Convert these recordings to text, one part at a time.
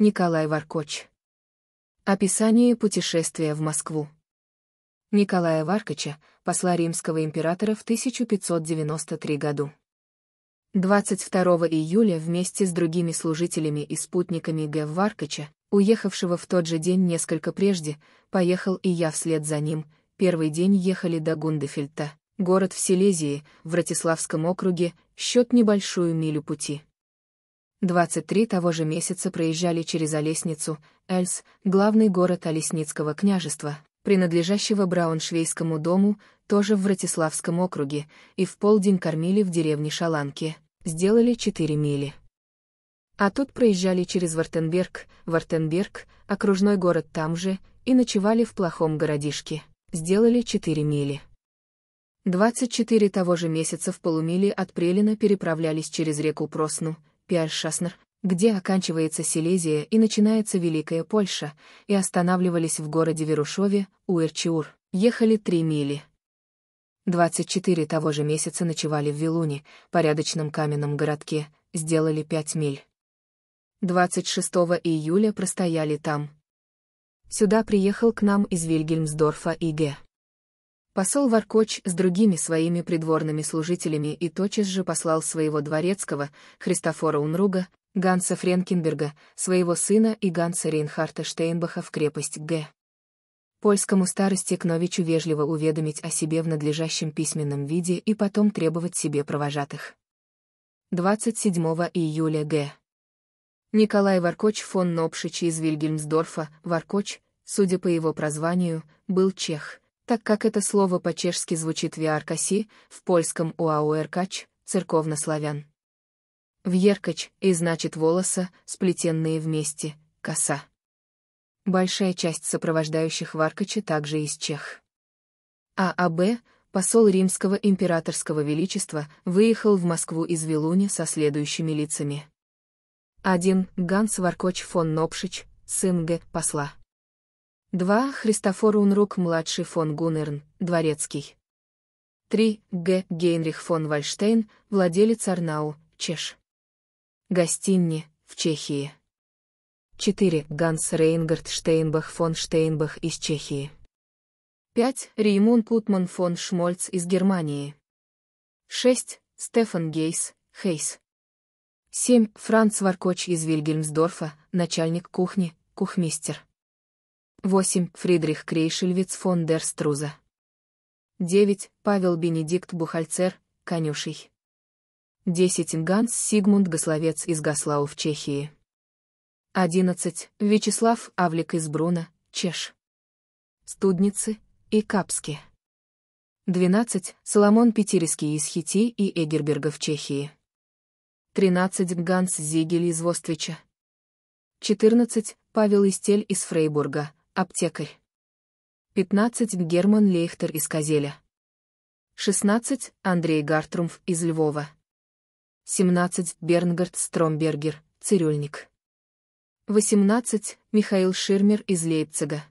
Николай Варкоч. Описание путешествия в Москву. Николая Варкоча посла римского императора в 1593 году. 22 июля вместе с другими служителями и спутниками Г. Варкоча, уехавшего в тот же день несколько прежде, поехал и я вслед за ним, первый день ехали до Гундефельта, город в Силезии, в Ратиславском округе, счет небольшую милю пути. 23 того же месяца проезжали через Олесницу, Эльс, главный город Олесницкого княжества, принадлежащего Брауншвейскому дому, тоже в Вратиславском округе, и в полдень кормили в деревне Шаланки, сделали 4 мили. А тут проезжали через Вартенберг, Вартенберг, окружной город там же, и ночевали в плохом городишке, сделали 4 мили. 24 того же месяца в полумиле от Прелина переправлялись через реку Просну, Пиальшаснер, где оканчивается Силезия и начинается Великая Польша, и останавливались в городе Верушове, у Уэрчиур. Ехали три мили. 24 того же месяца ночевали в Вилуне, порядочном каменном городке, сделали пять миль. 26 июля простояли там. Сюда приехал к нам из Вильгельмсдорфа И.Г. Посол Варкоч с другими своими придворными служителями и тотчас же послал своего дворецкого, Христофора Унруга, Ганса Френкенберга, своего сына и Ганса Рейнхарта Штейнбаха в крепость Г. Польскому старости Кновичу вежливо уведомить о себе в надлежащем письменном виде и потом требовать себе провожатых. 27 июля Г. Николай Варкоч фон Нопшич из Вильгельмсдорфа, Варкоч, судя по его прозванию, был чех. Так как это слово по-чешски звучит «виаркаси», в польском «уауэркач» — церковнославян. «Вьеркач» и значит волоса, сплетенные вместе, коса. Большая часть сопровождающих Варкача также из Чех. А А Б посол Римского императорского величества, выехал в Москву из Вилуни со следующими лицами. 1. Ганс Варкоч фон Нопшич, сын Г. посла. 2. Христофор Унрук-младший фон Гунерн, дворецкий. 3. Г. Гейнрих фон Вальштейн, владелец Арнау, Чеш. Гостинни, в Чехии. 4. Ганс Рейнгард Штейнбах фон Штейнбах из Чехии. 5. Реймун Кутман фон Шмольц из Германии. 6. Стефан Гейс, Хейс. 7. Франц Варкоч из Вильгельмсдорфа, начальник кухни, кухмистер. 8. Фридрих Крейшельвиц фон дер Струза. 9. Павел Бенедикт Бухальцер, конюший. 10. Ганс Сигмунд Гословец из Гослау в Чехии. 11. Вячеслав Авлик из Бруна, Чеш. Студницы и Капски. 12. Соломон Петерский из Хити и Эгерберга в Чехии. 13. Ганс Зигель из Воствича. 14. Павел Истель из Фрейбурга, Аптекарь. 15. Герман Лейхтер из Козеля. 16. Андрей Гартрумф из Львова. 17. Бернгард Стромбергер, цирюльник. 18. Михаил Ширмер из Лейпцига.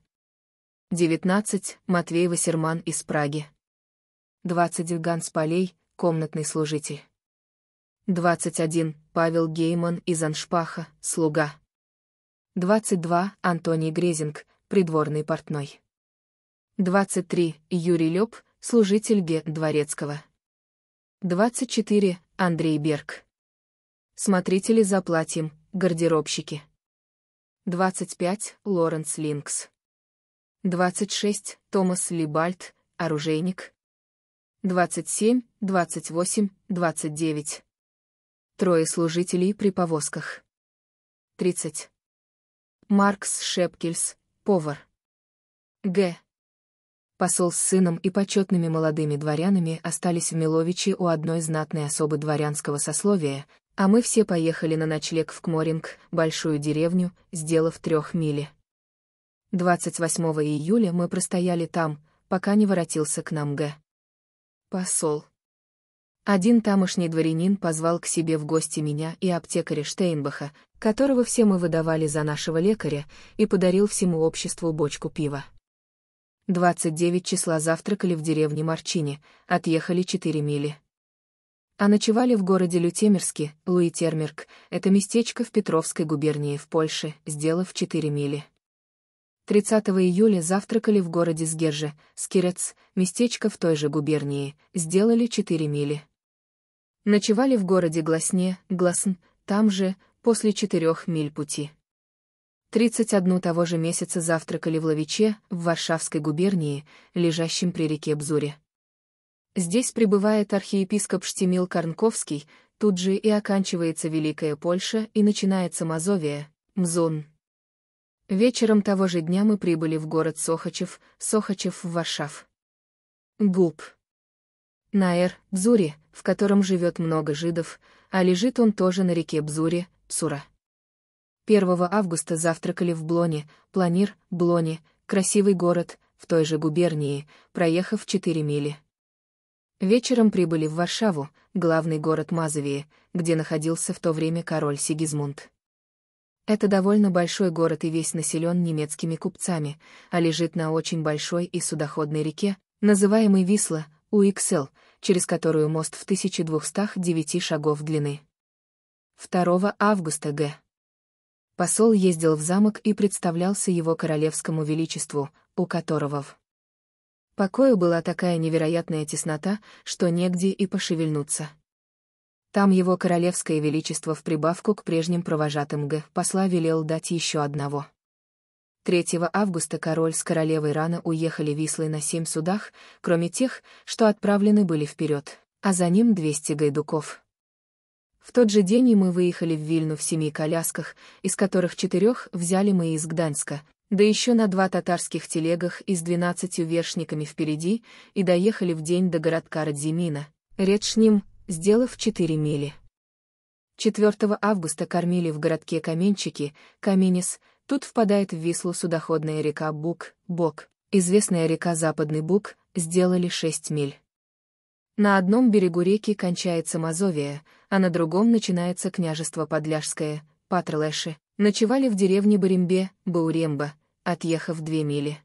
19. Матвей Васерман из Праги. 20. Ганс Полей, комнатный служитель. 21. Павел Гейман из Аншпаха, слуга. 22. Антоний Грезинг, придворный портной. 23. Юрий Лёб, служитель Ге Дворецкого. 24. Андрей Берг. Смотрители за платьем, гардеробщики. 25. Лоренс Линкс. 26. Томас Либальд, оружейник. 27, 28, 29. Трое служителей при повозках. 30. Маркс Шепкельс, повар. Г. Посол с сыном и почетными молодыми дворянами остались в Миловиче у одной знатной особы дворянского сословия, а мы все поехали на ночлег в Кморинг, большую деревню, сделав трех мили. 28 июля мы простояли там, пока не воротился к нам Г. Посол. Один тамошний дворянин позвал к себе в гости меня и аптекаря Штейнбаха, которого все мы выдавали за нашего лекаря, и подарил всему обществу бочку пива. 29 числа завтракали в деревне Марчине, отъехали 4 мили. А ночевали в городе Лютемерске, Луитермерк, это местечко в Петровской губернии в Польше, сделав 4 мили. 30 июля завтракали в городе Сгерже, Скирец, местечко в той же губернии, сделали 4 мили. Ночевали в городе Гласне, Гласн, там же, после четырех миль пути. 31 того же месяца завтракали в Ловиче, в Варшавской губернии, лежащем при реке Бзуре. Здесь пребывает архиепископ Штемил Карнковский. тут же и оканчивается Великая Польша и начинается Мазовия, Мзон. Вечером того же дня мы прибыли в город Сохачев, Сохачев в Варшав. Губ. Наэр, Бзури, в котором живет много жидов, а лежит он тоже на реке Бзури, Цура. 1 августа завтракали в Блоне, Планир, Блоне, красивый город, в той же губернии, проехав 4 мили. Вечером прибыли в Варшаву, главный город Мазовии, где находился в то время король Сигизмунд. Это довольно большой город и весь населен немецкими купцами, а лежит на очень большой и судоходной реке, называемой Висла, UXL, через которую мост в 1209 шагов длины. 2 августа Г. Посол ездил в замок и представлялся его королевскому величеству, у которого в покое была такая невероятная теснота, что негде и пошевельнуться. Там его королевское величество в прибавку к прежним провожатым Г. посла велел дать еще одного. 3 августа король с королевой рано уехали вислы на семь судах, кроме тех, что отправлены были вперед, а за ним 200 гайдуков. В тот же день и мы выехали в Вильну в семи колясках, из которых четырех взяли мы из Гданьска, да еще на два татарских телегах и с двенадцатью вершниками впереди, и доехали в день до городка Радзимина, Редшним, сделав четыре мили. 4 августа кормили в городке Каменчики, Каменис, Тут впадает в Вислу судоходная река Бук, Бок, известная река Западный Бук, сделали 6 миль. На одном берегу реки кончается Мазовия, а на другом начинается княжество Подляжское, Патролэши, ночевали в деревне Баримбе, Бауремба, отъехав две мили.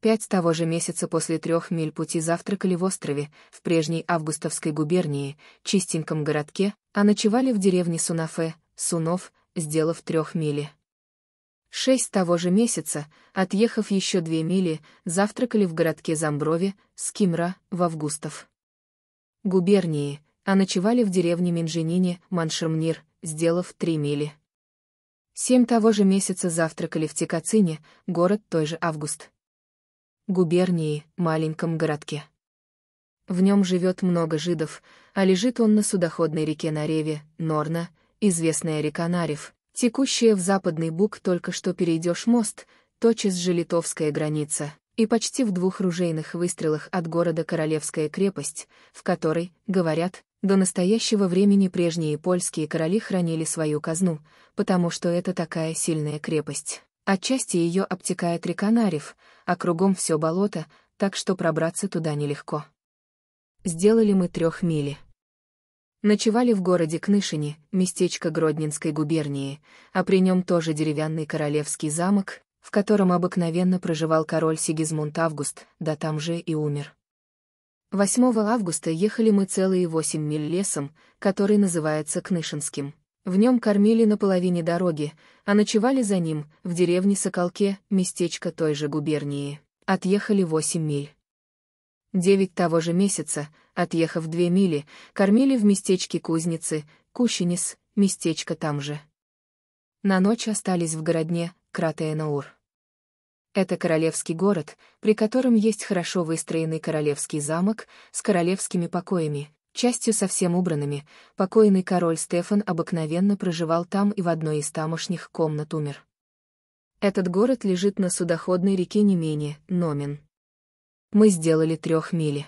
Пять того же месяца после трех миль пути завтракали в острове, в прежней августовской губернии, чистеньком городке, а ночевали в деревне Сунафе, Сунов, сделав трех мили. Шесть того же месяца, отъехав еще две мили, завтракали в городке Замброве, Скимра, в Августов. Губернии, а ночевали в деревне Минженине, Маншермнир, сделав три мили. Семь того же месяца завтракали в Тикацине, город той же Август. Губернии, маленьком городке. В нем живет много жидов, а лежит он на судоходной реке Нареве, Норна, известная река Нарев, текущая в западный бук только что перейдешь мост, тотчас же литовская граница, и почти в двух ружейных выстрелах от города Королевская крепость, в которой, говорят, до настоящего времени прежние польские короли хранили свою казну, потому что это такая сильная крепость. Отчасти ее обтекает река Нарев, а кругом все болото, так что пробраться туда нелегко. Сделали мы трех мили. Ночевали в городе Кнышине, местечко Гродненской губернии, а при нем тоже деревянный королевский замок, в котором обыкновенно проживал король Сигизмунд Август, да там же и умер. 8 августа ехали мы целые 8 миль лесом, который называется Кнышинским. В нем кормили на половине дороги, а ночевали за ним, в деревне Соколке, местечко той же губернии. Отъехали 8 миль. Девять того же месяца, Отъехав две мили, кормили в местечке кузницы, Кущенис, местечко там же. На ночь остались в городне Кратеэнаур. Это королевский город, при котором есть хорошо выстроенный королевский замок с королевскими покоями, частью совсем убранными, покойный король Стефан обыкновенно проживал там и в одной из тамошних комнат умер. Этот город лежит на судоходной реке Немени, Номин. Мы сделали трех мили.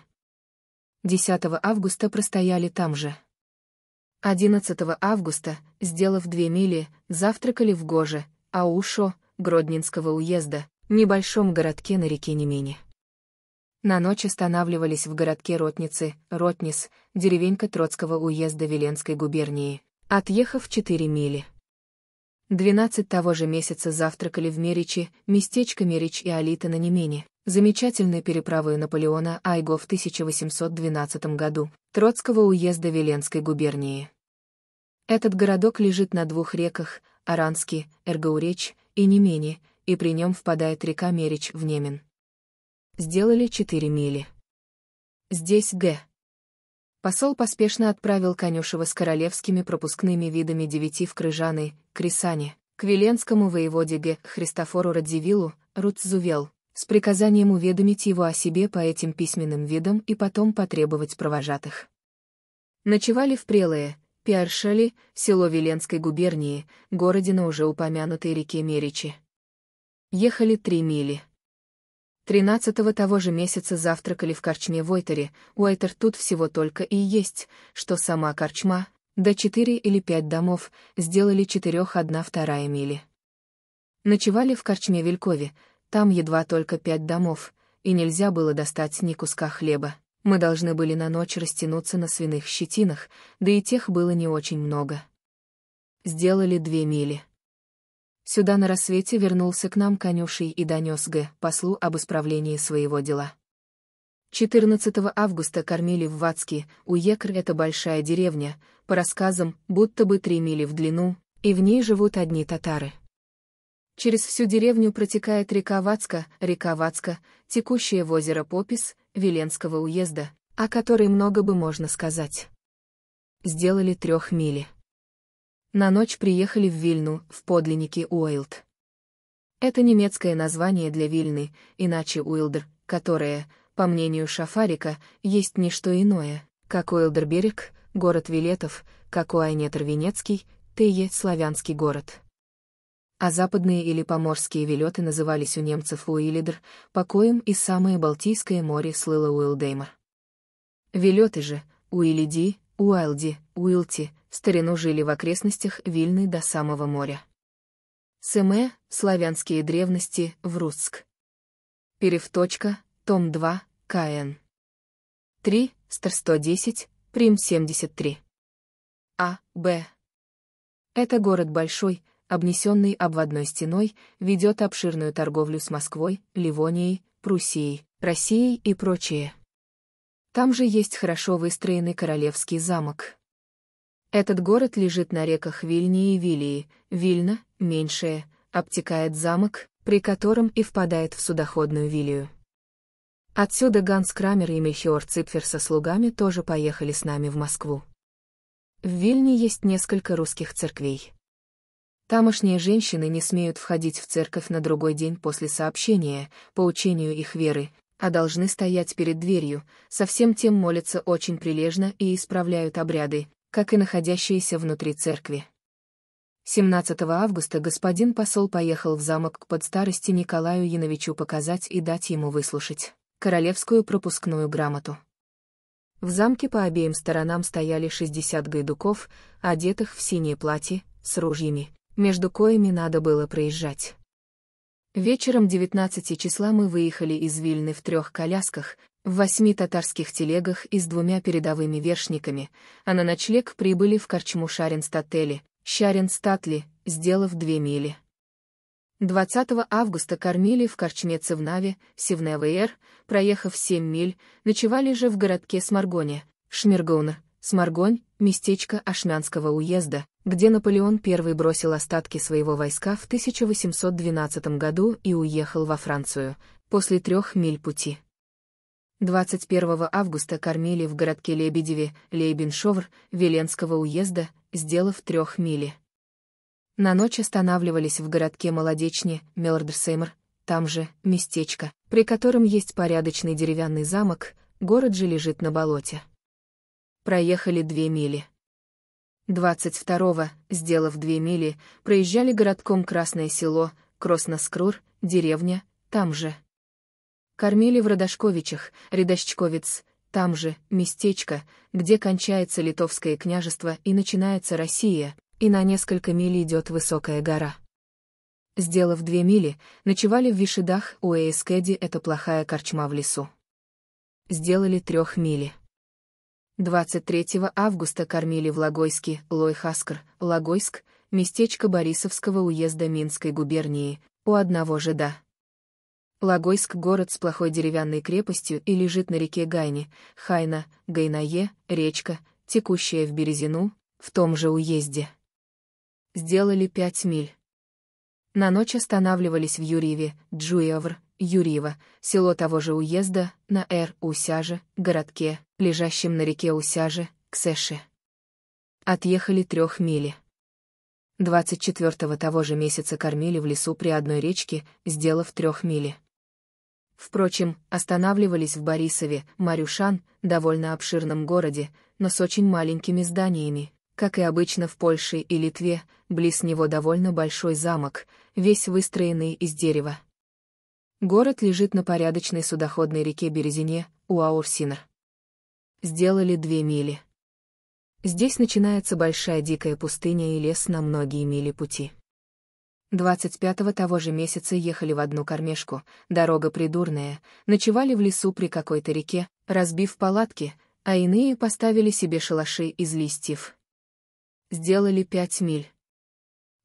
10 августа простояли там же. 11 августа, сделав две мили, завтракали в Гоже, Аушо, Гроднинского уезда, небольшом городке на реке Немени. На ночь останавливались в городке Ротницы, Ротнис, деревенька Троцкого уезда Веленской губернии, отъехав 4 мили. 12 того же месяца завтракали в Меричи, местечко Мерич и Алита на Немене, замечательной переправой Наполеона Айго в 1812 году, Троцкого уезда Веленской губернии. Этот городок лежит на двух реках, Аранский, Эргауреч и Немене, и при нем впадает река Мерич в Немен. Сделали 4 мили. Здесь Г. Посол поспешно отправил Конюшева с королевскими пропускными видами девяти в Крыжаны, Крисане, к Веленскому воеводе Г. Христофору Радзивиллу, Рутзувел, с приказанием уведомить его о себе по этим письменным видам и потом потребовать провожатых. Ночевали в Прелое, Пиаршеле, село Виленской губернии, городе на уже упомянутой реке Меричи. Ехали три мили. Тринадцатого того же месяца завтракали в корчме Войтере, Уайтер тут всего только и есть, что сама корчма, да четыре или пять домов, сделали четырех одна вторая мили. Ночевали в корчме Вилькове, там едва только пять домов, и нельзя было достать ни куска хлеба. Мы должны были на ночь растянуться на свиных щетинах, да и тех было не очень много. Сделали две мили. Сюда на рассвете вернулся к нам конюший и донес Г. послу об исправлении своего дела. 14 августа кормили в Вацке, у Екр это большая деревня, по рассказам, будто бы три мили в длину, и в ней живут одни татары. Через всю деревню протекает река Вацка, река Вацка, текущая в озеро Попис, Веленского уезда, о которой много бы можно сказать. Сделали трех мили на ночь приехали в Вильну, в подлиннике Уайлд. Это немецкое название для Вильны, иначе Уилдер, которое, по мнению Шафарика, есть не что иное, как Уилдерберг, город Вилетов, как Уайнетер Венецкий, Тее, славянский город. А западные или поморские вилеты назывались у немцев Уилидр, покоем и самое Балтийское море слыло Уилдеймор. Вилеты же, Уилиди, Уайлди, Уилти, старину жили в окрестностях Вильны до самого моря. Сыме, славянские древности, в Русск. Перевточка, том 2, КН. 3, Стар 110, прим 73. А, Б. Это город большой, обнесенный обводной стеной, ведет обширную торговлю с Москвой, Ливонией, Пруссией, Россией и прочее. Там же есть хорошо выстроенный королевский замок. Этот город лежит на реках Вильни и Вилии, Вильна, меньшее, обтекает замок, при котором и впадает в судоходную Вилию. Отсюда Ганс Крамер и Мельхиор Цитфер со слугами тоже поехали с нами в Москву. В Вильне есть несколько русских церквей. Тамошние женщины не смеют входить в церковь на другой день после сообщения, по учению их веры, а должны стоять перед дверью, совсем тем молятся очень прилежно и исправляют обряды, как и находящиеся внутри церкви. 17 августа господин посол поехал в замок к подстарости Николаю Яновичу показать и дать ему выслушать королевскую пропускную грамоту. В замке по обеим сторонам стояли 60 гайдуков, одетых в синие платья, с ружьями, между коими надо было проезжать. Вечером 19 числа мы выехали из Вильны в трех колясках, в восьми татарских телегах и с двумя передовыми вершниками, а на ночлег прибыли в корчму Шаренстатели, Шаренстатли, сделав две мили. 20 августа кормили в корчме Цевнаве, Севневер, проехав 7 миль, ночевали же в городке Сморгоне, Шмергона, Сморгонь, местечко Ашмянского уезда, где Наполеон I бросил остатки своего войска в 1812 году и уехал во Францию, после трех миль пути. 21 августа кормили в городке Лебедеве, Лейбеншовр, Веленского уезда, сделав трех мили. На ночь останавливались в городке Молодечне, Мелордерсеймр, там же, местечко, при котором есть порядочный деревянный замок, город же лежит на болоте. Проехали две мили. 22-го, сделав две мили, проезжали городком Красное село, Кросноскрур, деревня, там же. Кормили в Родошковичах, Редощковец, там же, местечко, где кончается Литовское княжество и начинается Россия, и на несколько миль идет высокая гора. Сделав две мили, ночевали в Вишедах у Эйскеди это плохая корчма в лесу. Сделали трех мили. 23 августа кормили в Логойске, Лойхаскр, Логойск, местечко Борисовского уезда Минской губернии, у одного жида. Лагойск — город с плохой деревянной крепостью и лежит на реке Гайне, Хайна, Гайнае, речка, текущая в Березину, в том же уезде. Сделали пять миль. На ночь останавливались в Юрьеве, Джуевр, Юрьево, село того же уезда, на Эр Усяже, городке, лежащем на реке Усяже, Ксеше. Отъехали трех мили. 24-го того же месяца кормили в лесу при одной речке, сделав трех мили. Впрочем, останавливались в Борисове, Марюшан, довольно обширном городе, но с очень маленькими зданиями. Как и обычно в Польше и Литве, близ него довольно большой замок, весь выстроенный из дерева. Город лежит на порядочной судоходной реке Березине, у Аурсина. Сделали две мили. Здесь начинается большая дикая пустыня и лес на многие мили пути. 25-го того же месяца ехали в одну кормежку, дорога придурная, ночевали в лесу при какой-то реке, разбив палатки, а иные поставили себе шалаши из листьев. Сделали пять миль.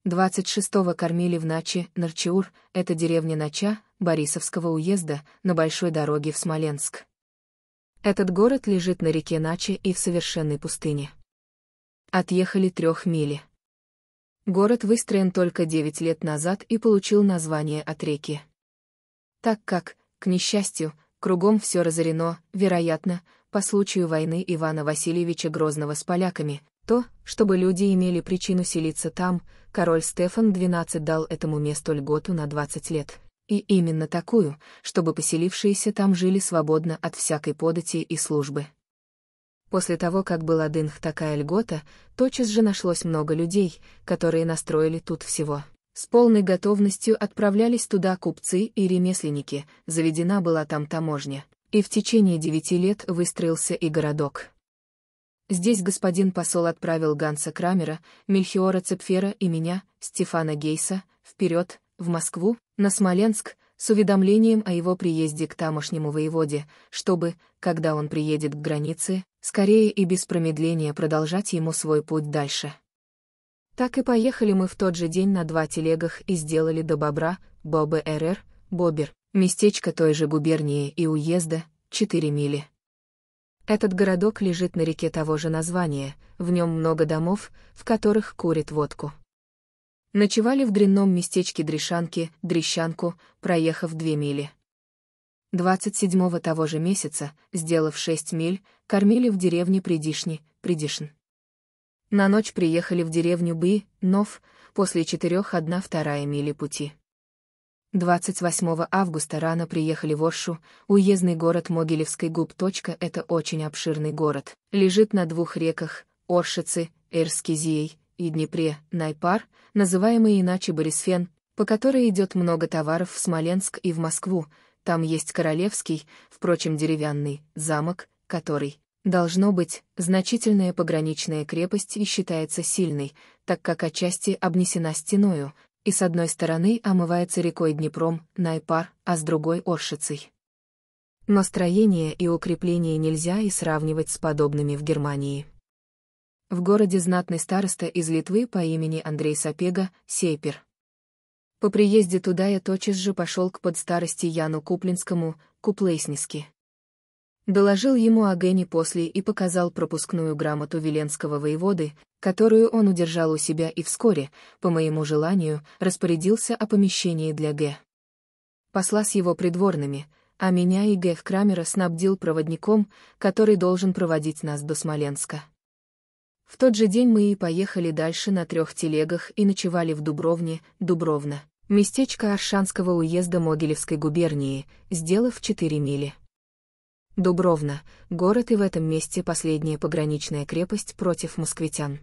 26-го кормили в Начи, Нарчиур, это деревня Нача, Борисовского уезда, на большой дороге в Смоленск. Этот город лежит на реке Начи и в совершенной пустыне. Отъехали трех миль. Город выстроен только 9 лет назад и получил название от реки. Так как, к несчастью, кругом все разорено, вероятно, по случаю войны Ивана Васильевича Грозного с поляками, то, чтобы люди имели причину селиться там, король Стефан XII дал этому месту льготу на 20 лет. И именно такую, чтобы поселившиеся там жили свободно от всякой подати и службы. После того, как была Дынх такая льгота, тотчас же нашлось много людей, которые настроили тут всего. С полной готовностью отправлялись туда купцы и ремесленники, заведена была там таможня, и в течение девяти лет выстроился и городок. Здесь господин посол отправил Ганса Крамера, Мельхиора Цепфера и меня, Стефана Гейса, вперед, в Москву, на Смоленск, с уведомлением о его приезде к тамошнему воеводе, чтобы, когда он приедет к границе, скорее и без промедления продолжать ему свой путь дальше. Так и поехали мы в тот же день на два телегах и сделали до Бобра, Бобы РР, Бобер, местечко той же губернии и уезда, 4 мили. Этот городок лежит на реке того же названия, в нем много домов, в которых курит водку. Ночевали в дрянном местечке Дришанки, Дрещанку, проехав две мили. 27-го того же месяца, сделав шесть миль, кормили в деревне Придишни, Придишн. На ночь приехали в деревню Бы, Нов, после четырех одна вторая мили пути. 28 августа рано приехали в Оршу, уездный город Могилевской губ. Это очень обширный город, лежит на двух реках, Оршицы, Эрскизией, и Днепре, Найпар, называемый иначе Борисфен, по которой идет много товаров в Смоленск и в Москву, там есть королевский, впрочем деревянный, замок, который, должно быть, значительная пограничная крепость и считается сильной, так как отчасти обнесена стеною, и с одной стороны омывается рекой Днепром, Найпар, а с другой — Оршицей. Но строение и укрепление нельзя и сравнивать с подобными в Германии в городе знатный староста из Литвы по имени Андрей Сапега, Сейпер. По приезде туда я тотчас же пошел к подстарости Яну Куплинскому, Куплейсниски. Доложил ему о Гене после и показал пропускную грамоту Веленского воеводы, которую он удержал у себя и вскоре, по моему желанию, распорядился о помещении для Г. Посла с его придворными, а меня и Г. Крамера снабдил проводником, который должен проводить нас до Смоленска. В тот же день мы и поехали дальше на трех телегах и ночевали в Дубровне, Дубровна, местечко Аршанского уезда Могилевской губернии, сделав 4 мили. Дубровна — город и в этом месте последняя пограничная крепость против москвитян.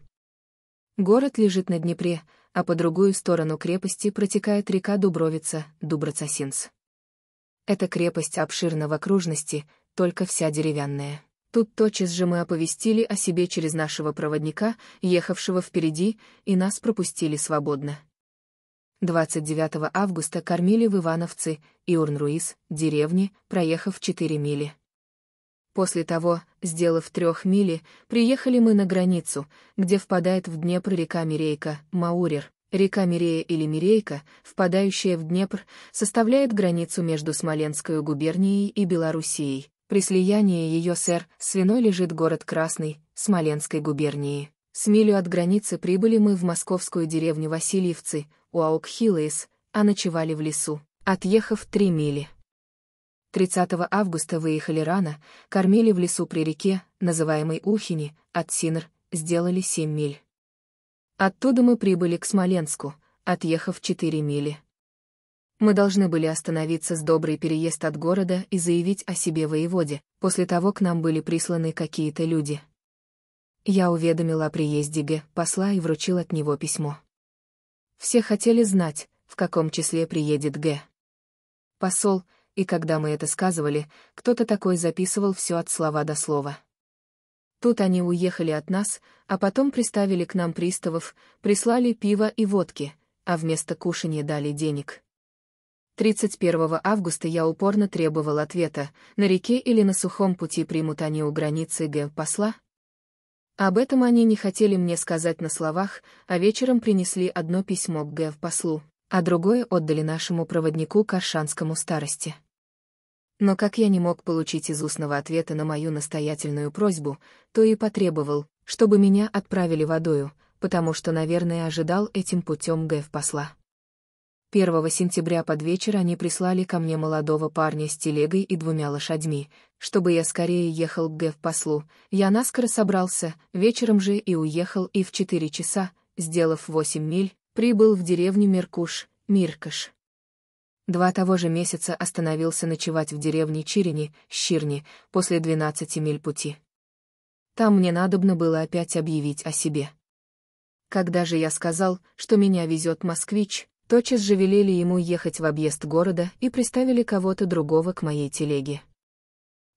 Город лежит на Днепре, а по другую сторону крепости протекает река Дубровица, Дуброцасинс. Эта крепость обширна в окружности, только вся деревянная. Тут тотчас же мы оповестили о себе через нашего проводника, ехавшего впереди, и нас пропустили свободно. 29 августа кормили в Ивановцы и Урнруис, деревни, проехав 4 мили. После того, сделав 3 мили, приехали мы на границу, где впадает в Днепр река Мирейка, Маурер. Река Мирея или Мирейка, впадающая в Днепр, составляет границу между Смоленской губернией и Белоруссией, при слиянии ее сэр, Р свиной лежит город Красный, Смоленской губернии. С милю от границы прибыли мы в московскую деревню Васильевцы, у Аукхилаис, а ночевали в лесу, отъехав три мили. 30 августа выехали рано, кормили в лесу при реке, называемой Ухини, от Синр, сделали семь миль. Оттуда мы прибыли к Смоленску, отъехав четыре мили. Мы должны были остановиться с добрый переезд от города и заявить о себе воеводе, после того к нам были присланы какие-то люди. Я уведомила о приезде Г. посла и вручил от него письмо. Все хотели знать, в каком числе приедет Г. Посол, и когда мы это сказывали, кто-то такой записывал все от слова до слова. Тут они уехали от нас, а потом приставили к нам приставов, прислали пиво и водки, а вместо кушания дали денег. 31 августа я упорно требовал ответа, на реке или на сухом пути примут они у границы Г. посла? Об этом они не хотели мне сказать на словах, а вечером принесли одно письмо к Г. послу, а другое отдали нашему проводнику Каршанскому старости. Но как я не мог получить из устного ответа на мою настоятельную просьбу, то и потребовал, чтобы меня отправили водою, потому что, наверное, ожидал этим путем Г. посла. 1 сентября под вечер они прислали ко мне молодого парня с телегой и двумя лошадьми, чтобы я скорее ехал к Гэв-послу. Я наскоро собрался, вечером же и уехал и в 4 часа, сделав 8 миль, прибыл в деревню Меркуш, Миркаш. Два того же месяца остановился ночевать в деревне Чирине, Щирни, после 12 миль пути. Там мне надобно было опять объявить о себе. Когда же я сказал, что меня везет москвич, Тотчас же велели ему ехать в объезд города и приставили кого-то другого к моей телеге.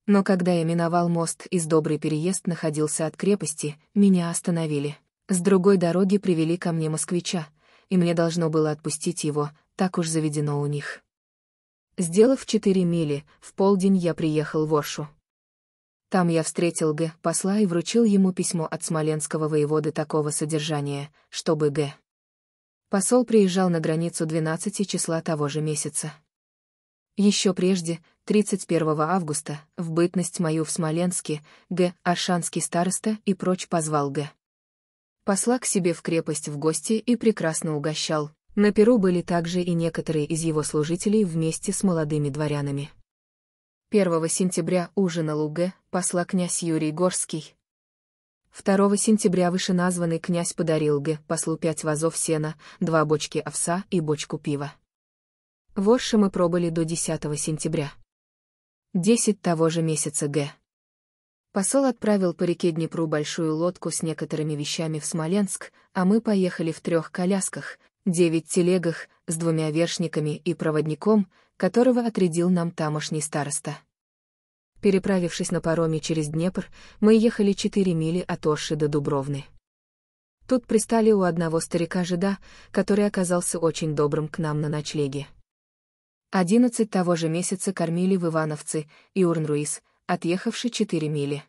Но когда я миновал мост из Добрый переезд находился от крепости, меня остановили. С другой дороги привели ко мне москвича, и мне должно было отпустить его, так уж заведено у них. Сделав четыре мили, в полдень я приехал в Оршу. Там я встретил Г. посла и вручил ему письмо от смоленского воеводы такого содержания, чтобы Г. Посол приезжал на границу 12 числа того же месяца. Еще прежде, 31 августа, в бытность мою в Смоленске, Г. Аршанский староста и прочь позвал Г. Посла к себе в крепость в гости и прекрасно угощал. На Перу были также и некоторые из его служителей вместе с молодыми дворянами. 1 сентября ужинал у Г. посла князь Юрий Горский, 2 сентября вышеназванный князь подарил Г. послу пять вазов сена, два бочки овса и бочку пива. Ворше мы пробыли до 10 сентября. 10 того же месяца Г. Посол отправил по реке Днепру большую лодку с некоторыми вещами в Смоленск, а мы поехали в трех колясках, девять телегах, с двумя вершниками и проводником, которого отрядил нам тамошний староста. Переправившись на пароме через Днепр, мы ехали четыре мили от Оши до Дубровны. Тут пристали у одного старика-жида, который оказался очень добрым к нам на ночлеге. Одиннадцать того же месяца кормили в Ивановцы и Урнруис, отъехавший четыре мили.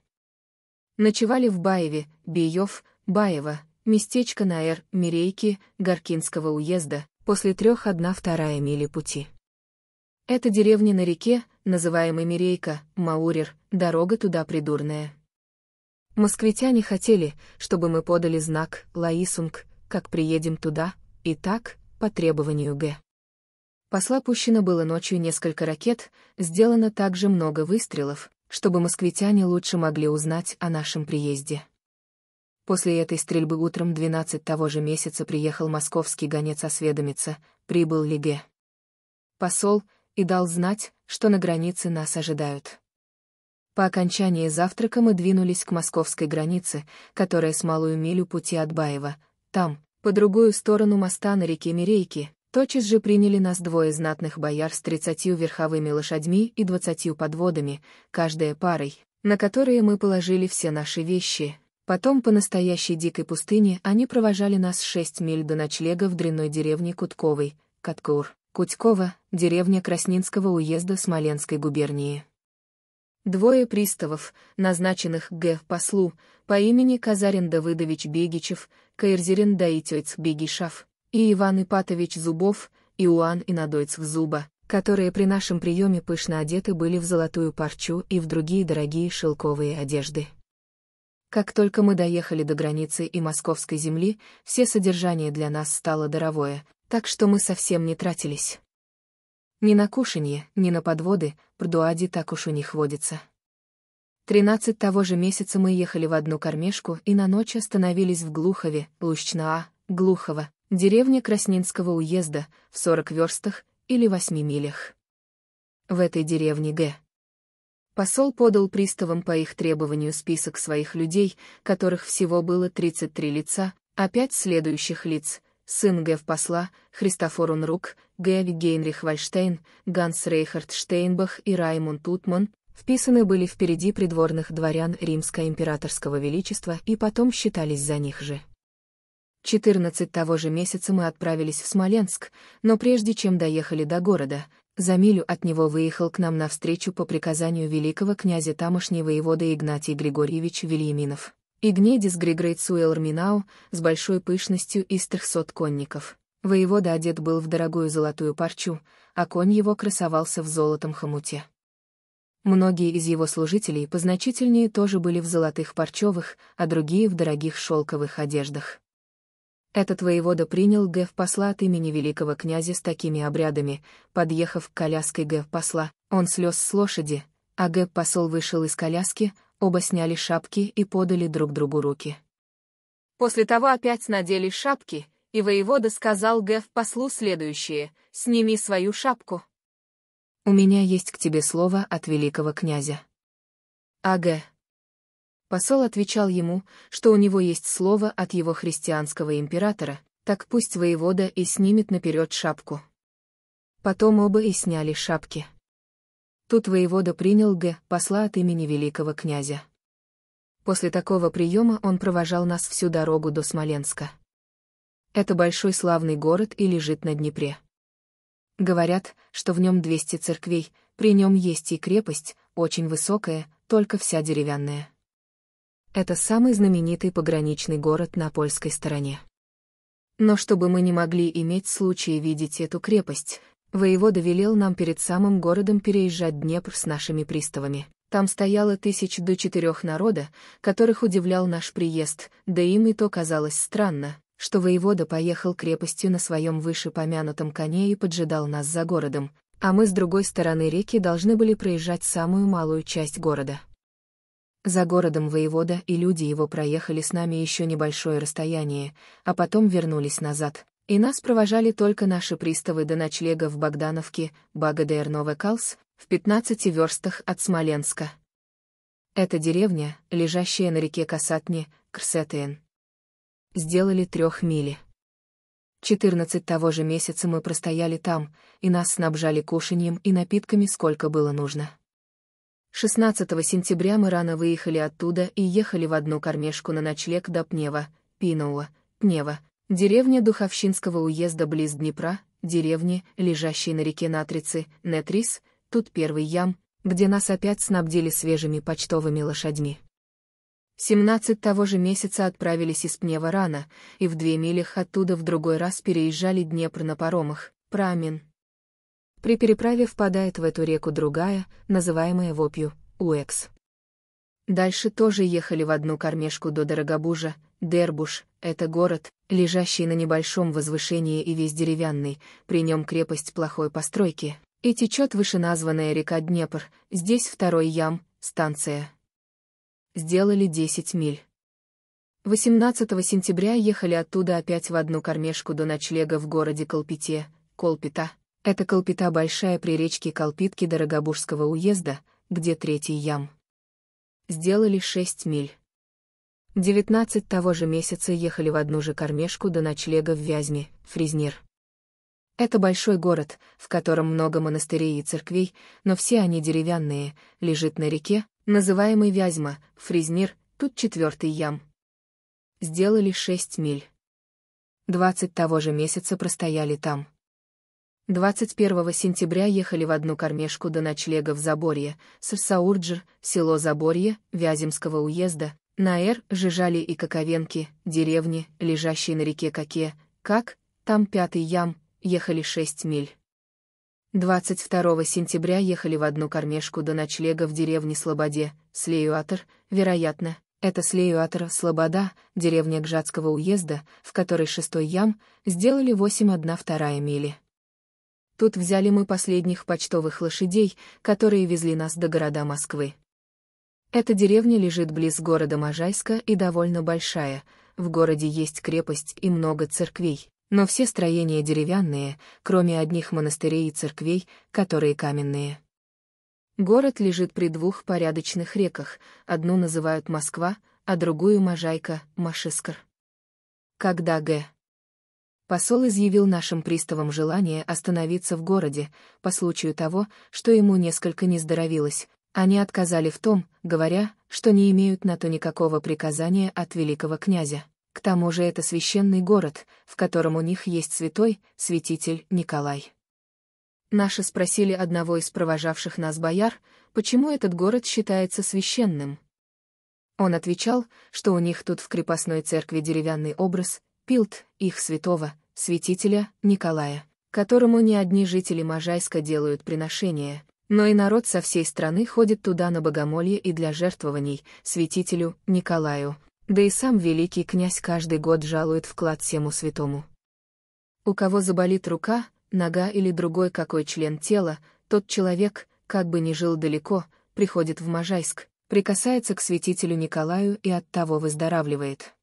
Ночевали в Баеве, Биев, Баева, местечко на Эр, Мирейки, Горкинского уезда, после трех одна вторая мили пути. Это деревня на реке, называемый Мирейка, Маурер, дорога туда придурная. Москвитяне хотели, чтобы мы подали знак «Лаисунг», как приедем туда, и так, по требованию Г. Посла пущено было ночью несколько ракет, сделано также много выстрелов, чтобы москвитяне лучше могли узнать о нашем приезде. После этой стрельбы утром 12 того же месяца приехал московский гонец осведомиться, прибыл ли Г. Посол, и дал знать, что на границе нас ожидают. По окончании завтрака мы двинулись к московской границе, которая с малую милю пути от Баева. Там, по другую сторону моста на реке Мирейки, тотчас же приняли нас двое знатных бояр с тридцатью верховыми лошадьми и двадцатью подводами, каждая парой, на которые мы положили все наши вещи. Потом по настоящей дикой пустыне они провожали нас шесть миль до ночлега в дрянной деревне Кутковой, Каткур. Кутькова, деревня Краснинского уезда Смоленской губернии. Двое приставов, назначенных Г. послу, по имени Казарин Давыдович Бегичев, Каирзерин Даитёйц Бегишав, и Иван Ипатович Зубов, Иоанн Инадойц Зуба, которые при нашем приеме пышно одеты были в золотую парчу и в другие дорогие шелковые одежды. Как только мы доехали до границы и московской земли, все содержание для нас стало даровое, так что мы совсем не тратились. Ни на кушанье, ни на подводы, продуади так уж у них водится. Тринадцать того же месяца мы ехали в одну кормежку и на ночь остановились в Глухове, Лущнаа, Глухово, деревне Краснинского уезда, в сорок верстах или восьми милях. В этой деревне Г. Посол подал приставам по их требованию список своих людей, которых всего было 33 лица, а пять следующих лиц — сын Гев посла, Христофор Унрук, Гейнрих Вальштейн, Ганс Рейхард Штейнбах и Раймунд Тутман, вписаны были впереди придворных дворян римского императорского величества и потом считались за них же. 14 того же месяца мы отправились в Смоленск, но прежде чем доехали до города, за милю от него выехал к нам навстречу по приказанию великого князя тамошнего воевода Игнатий Григорьевич Вильяминов. Игнедис Григрейт Суэлрминау с большой пышностью из трехсот конников. Воевода одет был в дорогую золотую парчу, а конь его красовался в золотом хомуте. Многие из его служителей позначительнее тоже были в золотых парчевых, а другие в дорогих шелковых одеждах. Этот воевода принял Гэв-посла от имени великого князя с такими обрядами, подъехав к коляске Гэв-посла, он слез с лошади, а Гэв-посол вышел из коляски, Оба сняли шапки и подали друг другу руки. После того опять надели шапки, и воевода сказал Гэв послу следующее «Сними свою шапку». «У меня есть к тебе слово от великого князя». «Агэ». Посол отвечал ему, что у него есть слово от его христианского императора, так пусть воевода и снимет наперед шапку. Потом оба и сняли шапки. Тут воевода принял Г. посла от имени великого князя. После такого приема он провожал нас всю дорогу до Смоленска. Это большой славный город и лежит на Днепре. Говорят, что в нем 200 церквей, при нем есть и крепость, очень высокая, только вся деревянная. Это самый знаменитый пограничный город на польской стороне. Но чтобы мы не могли иметь случая видеть эту крепость, Воевода велел нам перед самым городом переезжать Днепр с нашими приставами. Там стояло тысяч до четырех народа, которых удивлял наш приезд, да им и то казалось странно, что воевода поехал крепостью на своем вышепомянутом коне и поджидал нас за городом, а мы с другой стороны реки должны были проезжать самую малую часть города. За городом воевода и люди его проехали с нами еще небольшое расстояние, а потом вернулись назад, и нас провожали только наши приставы до ночлега в Богдановке, Багадер Новекалс, в 15 верстах от Смоленска. Это деревня, лежащая на реке Касатни, Крсетен. Сделали трех мили. 14 того же месяца мы простояли там, и нас снабжали кушаньем и напитками сколько было нужно. 16 сентября мы рано выехали оттуда и ехали в одну кормежку на ночлег до Пнева, Пинуа, Пнева, Деревня Духовщинского уезда близ Днепра, деревни, лежащие на реке Натрицы, Нетрис, тут первый ям, где нас опять снабдили свежими почтовыми лошадьми. 17 того же месяца отправились из Пнева рано, и в две милях оттуда в другой раз переезжали Днепр на паромах, Прамин. При переправе впадает в эту реку другая, называемая Вопью, Уэкс. Дальше тоже ехали в одну кормежку до Дорогобужа, Дербуш — это город, лежащий на небольшом возвышении и весь деревянный, при нем крепость плохой постройки, и течет вышеназванная река Днепр, здесь второй ям, станция. Сделали 10 миль. 18 сентября ехали оттуда опять в одну кормежку до ночлега в городе Колпите, Колпита. Это Колпита большая при речке Колпитки Дорогобужского уезда, где третий ям. Сделали 6 миль. 19 того же месяца ехали в одну же кормежку до ночлега в Вязьме, Фризнир. Это большой город, в котором много монастырей и церквей, но все они деревянные, лежит на реке, называемой Вязьма, Фризнир, тут четвертый ям. Сделали шесть миль. 20 того же месяца простояли там. 21 сентября ехали в одну кормежку до ночлега в Заборье, Сарсаурджер, село Заборье, Вяземского уезда, на Наэр жижали и Каковенки, деревни, лежащие на реке Каке, как, там пятый ям, ехали шесть миль. 22 сентября ехали в одну кормежку до ночлега в деревне Слободе, Слеюатор, вероятно, это Слеюатор, Слобода, деревня Гжатского уезда, в которой шестой ям, сделали 8-1-2 мили. Тут взяли мы последних почтовых лошадей, которые везли нас до города Москвы. Эта деревня лежит близ города Можайска и довольно большая, в городе есть крепость и много церквей, но все строения деревянные, кроме одних монастырей и церквей, которые каменные. Город лежит при двух порядочных реках, одну называют Москва, а другую Можайка, Машискар. Когда Г. Посол изъявил нашим приставам желание остановиться в городе, по случаю того, что ему несколько не здоровилось, они отказали в том, говоря, что не имеют на то никакого приказания от великого князя. К тому же это священный город, в котором у них есть святой, святитель Николай. Наши спросили одного из провожавших нас бояр, почему этот город считается священным. Он отвечал, что у них тут в крепостной церкви деревянный образ, пилт, их святого, святителя, Николая, которому не одни жители Можайска делают приношения, но и народ со всей страны ходит туда на богомолье и для жертвований, святителю, Николаю, да и сам великий князь каждый год жалует вклад всему святому. У кого заболит рука, нога или другой какой член тела, тот человек, как бы ни жил далеко, приходит в Можайск, прикасается к святителю Николаю и от того выздоравливает.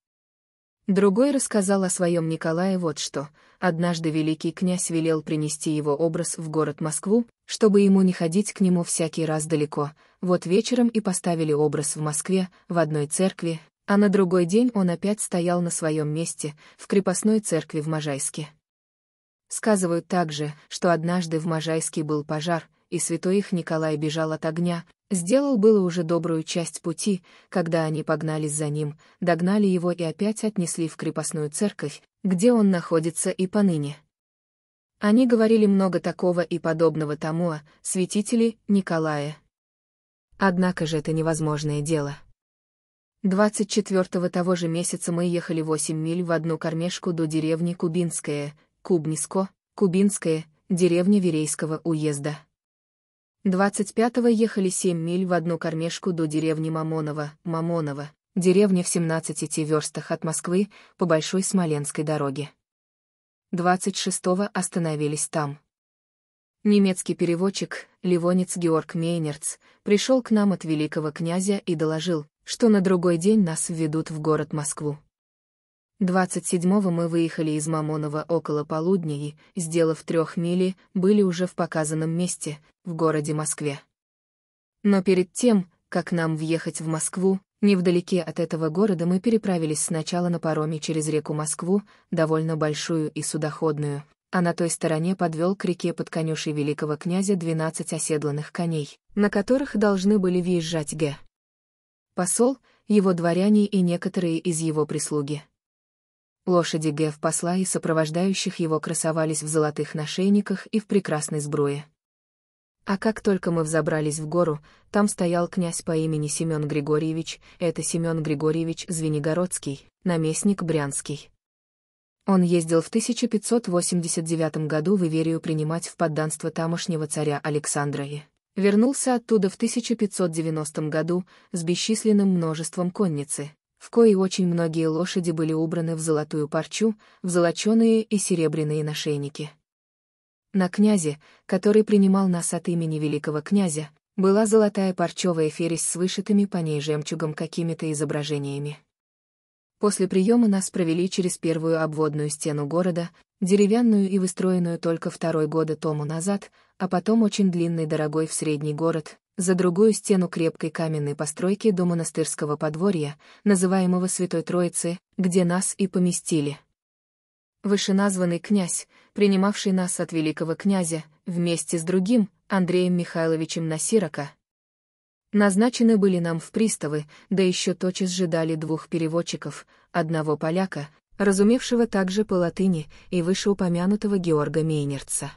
Другой рассказал о своем Николае вот что — однажды великий князь велел принести его образ в город Москву, чтобы ему не ходить к нему всякий раз далеко, вот вечером и поставили образ в Москве, в одной церкви, а на другой день он опять стоял на своем месте, в крепостной церкви в Можайске. Сказывают также, что однажды в Можайске был пожар, и святой их Николай бежал от огня, сделал было уже добрую часть пути, когда они погнались за ним, догнали его и опять отнесли в крепостную церковь, где он находится и поныне. Они говорили много такого и подобного тому о святителе Николая. Однако же это невозможное дело. 24 того же месяца мы ехали 8 миль в одну кормежку до деревни Кубинская, Кубниско, Кубинская, деревня Верейского уезда. 25-го ехали 7 миль в одну кормежку до деревни Мамонова, Мамонова, деревня в 17 верстах от Москвы по Большой Смоленской дороге. 26-го остановились там. Немецкий переводчик, ливонец Георг Мейнерц, пришел к нам от великого князя и доложил, что на другой день нас введут в город Москву. 27-го мы выехали из Мамонова около полудня и, сделав трех мили, были уже в показанном месте, в городе Москве. Но перед тем, как нам въехать в Москву, невдалеке от этого города мы переправились сначала на пароме через реку Москву, довольно большую и судоходную, а на той стороне подвел к реке под конюшей великого князя 12 оседланных коней, на которых должны были въезжать Г. Посол, его дворяне и некоторые из его прислуги. Лошади Геф посла и сопровождающих его красовались в золотых нашейниках и в прекрасной сбруе. А как только мы взобрались в гору, там стоял князь по имени Семен Григорьевич, это Семен Григорьевич Звенигородский, наместник Брянский. Он ездил в 1589 году в Иверию принимать в подданство тамошнего царя Александра и вернулся оттуда в 1590 году с бесчисленным множеством конницы, в кои очень многие лошади были убраны в золотую парчу, в золоченые и серебряные нашейники. На князе, который принимал нас от имени великого князя, была золотая парчевая фересь с вышитыми по ней жемчугом какими-то изображениями. После приема нас провели через первую обводную стену города, деревянную и выстроенную только второй года тому назад, а потом очень длинный дорогой в средний город, за другую стену крепкой каменной постройки до монастырского подворья, называемого Святой Троицы, где нас и поместили. Вышеназванный князь, принимавший нас от великого князя, вместе с другим, Андреем Михайловичем Насирока, назначены были нам в приставы, да еще тотчас же дали двух переводчиков, одного поляка, разумевшего также по латыни и вышеупомянутого Георга Мейнерца.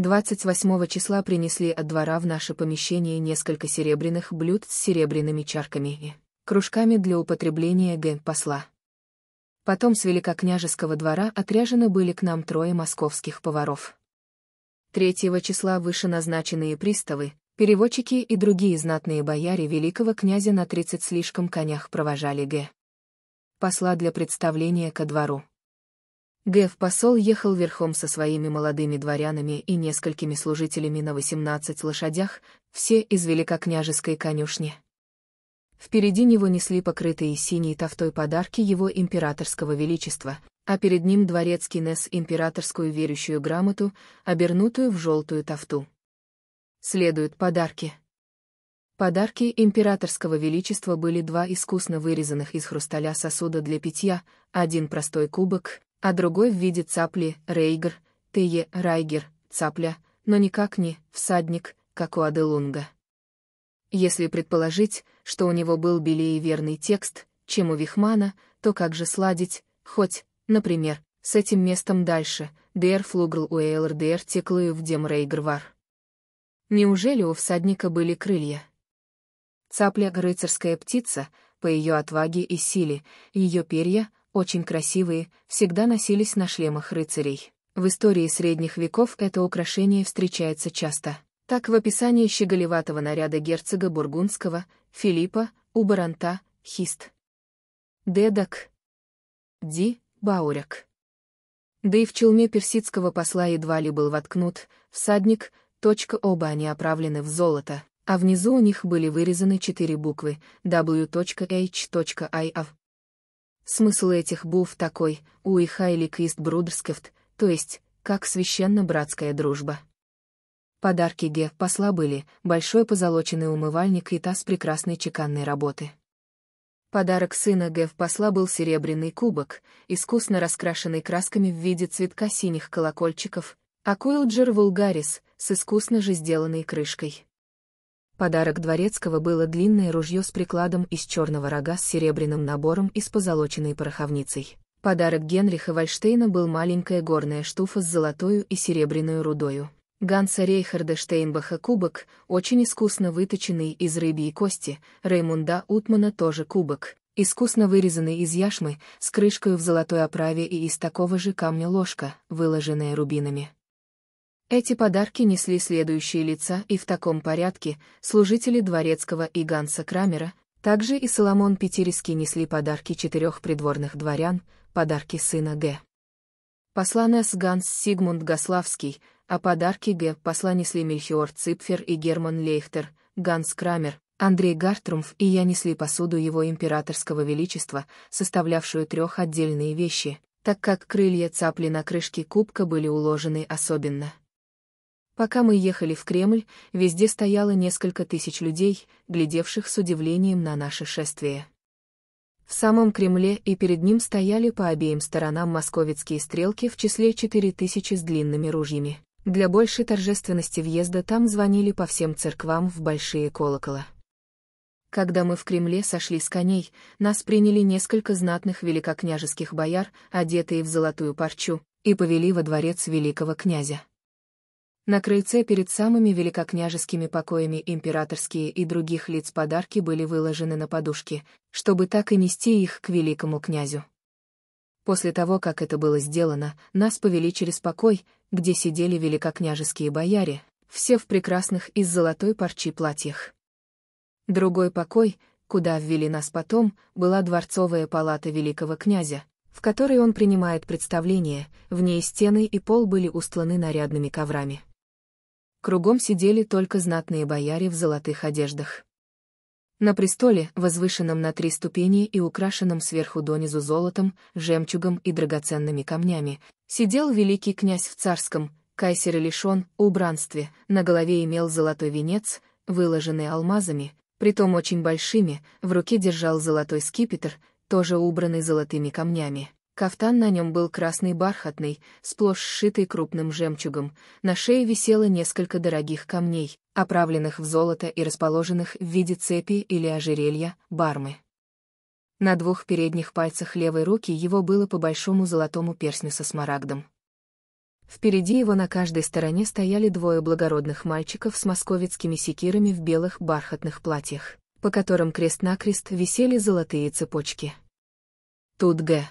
28 числа принесли от двора в наше помещение несколько серебряных блюд с серебряными чарками и кружками для употребления ген-посла. Потом с великокняжеского двора отряжены были к нам трое московских поваров. 3 числа вышеназначенные приставы, переводчики и другие знатные бояре великого князя на 30 слишком конях провожали Г. Посла для представления ко двору. Геф-посол ехал верхом со своими молодыми дворянами и несколькими служителями на 18 лошадях, все из великокняжеской конюшни. Впереди него несли покрытые синей тафтой подарки его императорского величества, а перед ним дворецкий нес императорскую верующую грамоту, обернутую в желтую тафту. Следуют подарки. Подарки императорского величества были два искусно вырезанных из хрусталя сосуда для питья, один простой кубок, а другой в виде цапли, рейгер, тые, райгер, цапля, но никак не всадник, как у Аделунга. Если предположить, что у него был белее верный текст, чем у Вихмана, то как же сладить, хоть, например, с этим местом дальше, Дэр флугрл уэйлр Дэр теклую в дем рейгрвар. Неужели у всадника были крылья? Цапля — рыцарская птица, по ее отваге и силе, ее перья — очень красивые, всегда носились на шлемах рыцарей. В истории средних веков это украшение встречается часто. Так в описании щеголеватого наряда герцога Бургундского, Филиппа, у Баранта, Хист. Дедок. Ди, Бауряк. Да и в челме персидского посла едва ли был воткнут, всадник, точка оба они оправлены в золото, а внизу у них были вырезаны четыре буквы W.H.I.A.V. Смысл этих букв такой «Уиха» или «Кист Брудерскефт», то есть «Как священно-братская дружба». Подарки Ге посла были большой позолоченный умывальник и таз прекрасной чеканной работы. Подарок сына Гев посла был серебряный кубок, искусно раскрашенный красками в виде цветка синих колокольчиков, а Куилджер вулгарис с искусно же сделанной крышкой. Подарок дворецкого было длинное ружье с прикладом из черного рога с серебряным набором и с позолоченной пороховницей. Подарок Генриха Вальштейна был маленькая горная штуфа с золотою и серебряной рудою. Ганса Рейхарда Штейнбаха кубок, очень искусно выточенный из рыбьей кости, Реймунда Утмана тоже кубок, искусно вырезанный из яшмы, с крышкой в золотой оправе и из такого же камня ложка, выложенная рубинами. Эти подарки несли следующие лица и в таком порядке служители дворецкого и Ганса Крамера, также и Соломон Петериский несли подарки четырех придворных дворян, подарки сына Г. Посланец Ганс Сигмунд Гославский, а подарки Г. посла несли Мельхиор Ципфер и Герман Лейхтер, Ганс Крамер, Андрей Гартрумф и я несли посуду его императорского величества, составлявшую трех отдельные вещи, так как крылья цапли на крышке кубка были уложены особенно. Пока мы ехали в Кремль, везде стояло несколько тысяч людей, глядевших с удивлением на наше шествие. В самом Кремле и перед ним стояли по обеим сторонам московицкие стрелки в числе 4000 с длинными ружьями. Для большей торжественности въезда там звонили по всем церквам в большие колокола. Когда мы в Кремле сошли с коней, нас приняли несколько знатных великокняжеских бояр, одетые в золотую парчу, и повели во дворец великого князя. На крыльце перед самыми великокняжескими покоями императорские и других лиц подарки были выложены на подушки, чтобы так и нести их к великому князю. После того, как это было сделано, нас повели через покой, где сидели великокняжеские бояре, все в прекрасных из золотой парчи платьях. Другой покой, куда ввели нас потом, была дворцовая палата великого князя, в которой он принимает представление, в ней стены и пол были устланы нарядными коврами. Кругом сидели только знатные бояре в золотых одеждах. На престоле, возвышенном на три ступени и украшенном сверху донизу золотом, жемчугом и драгоценными камнями, сидел великий князь в царском, кайсер и убранстве, на голове имел золотой венец, выложенный алмазами, притом очень большими, в руке держал золотой скипетр, тоже убранный золотыми камнями. Кафтан на нем был красный бархатный, сплошь сшитый крупным жемчугом, на шее висело несколько дорогих камней, оправленных в золото и расположенных в виде цепи или ожерелья, бармы. На двух передних пальцах левой руки его было по большому золотому перстню со смарагдом. Впереди его на каждой стороне стояли двое благородных мальчиков с московицкими секирами в белых бархатных платьях, по которым крест-накрест висели золотые цепочки. Тут Г.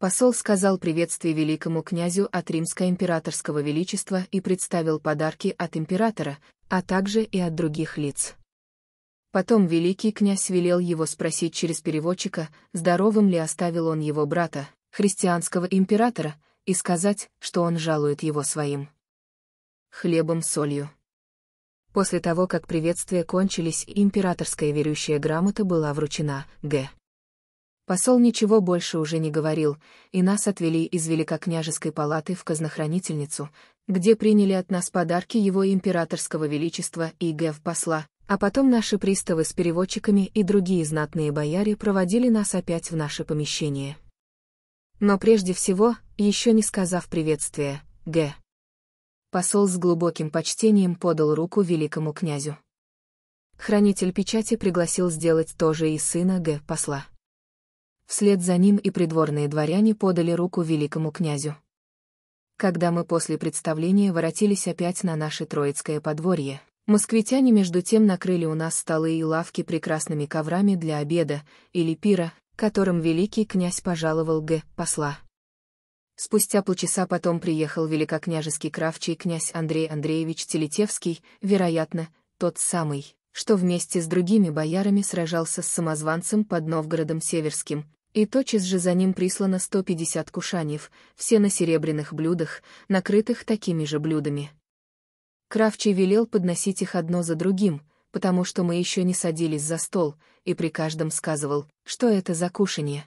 Посол сказал приветствие великому князю от Римского императорского величества и представил подарки от императора, а также и от других лиц. Потом великий князь велел его спросить через переводчика, здоровым ли оставил он его брата, христианского императора, и сказать, что он жалует его своим хлебом солью. После того, как приветствия кончились, императорская верующая грамота была вручена Г. Посол ничего больше уже не говорил, и нас отвели из Великокняжеской палаты в казнохранительницу, где приняли от нас подарки его императорского величества и ГЭВ-посла, а потом наши приставы с переводчиками и другие знатные бояре проводили нас опять в наше помещение. Но прежде всего, еще не сказав приветствия, Г. Посол с глубоким почтением подал руку великому князю. Хранитель печати пригласил сделать то же и сына Г. посла. Вслед за ним и придворные дворяне подали руку великому князю. Когда мы после представления воротились опять на наше Троицкое подворье, москвитяне между тем накрыли у нас столы и лавки прекрасными коврами для обеда или пира, которым великий князь пожаловал Г. посла. Спустя полчаса потом приехал великокняжеский кравчий князь Андрей Андреевич Телетевский, вероятно, тот самый, что вместе с другими боярами сражался с самозванцем под Новгородом Северским, и тотчас же за ним прислано 150 кушаньев, все на серебряных блюдах, накрытых такими же блюдами. Кравчий велел подносить их одно за другим, потому что мы еще не садились за стол, и при каждом сказывал, что это за кушанье.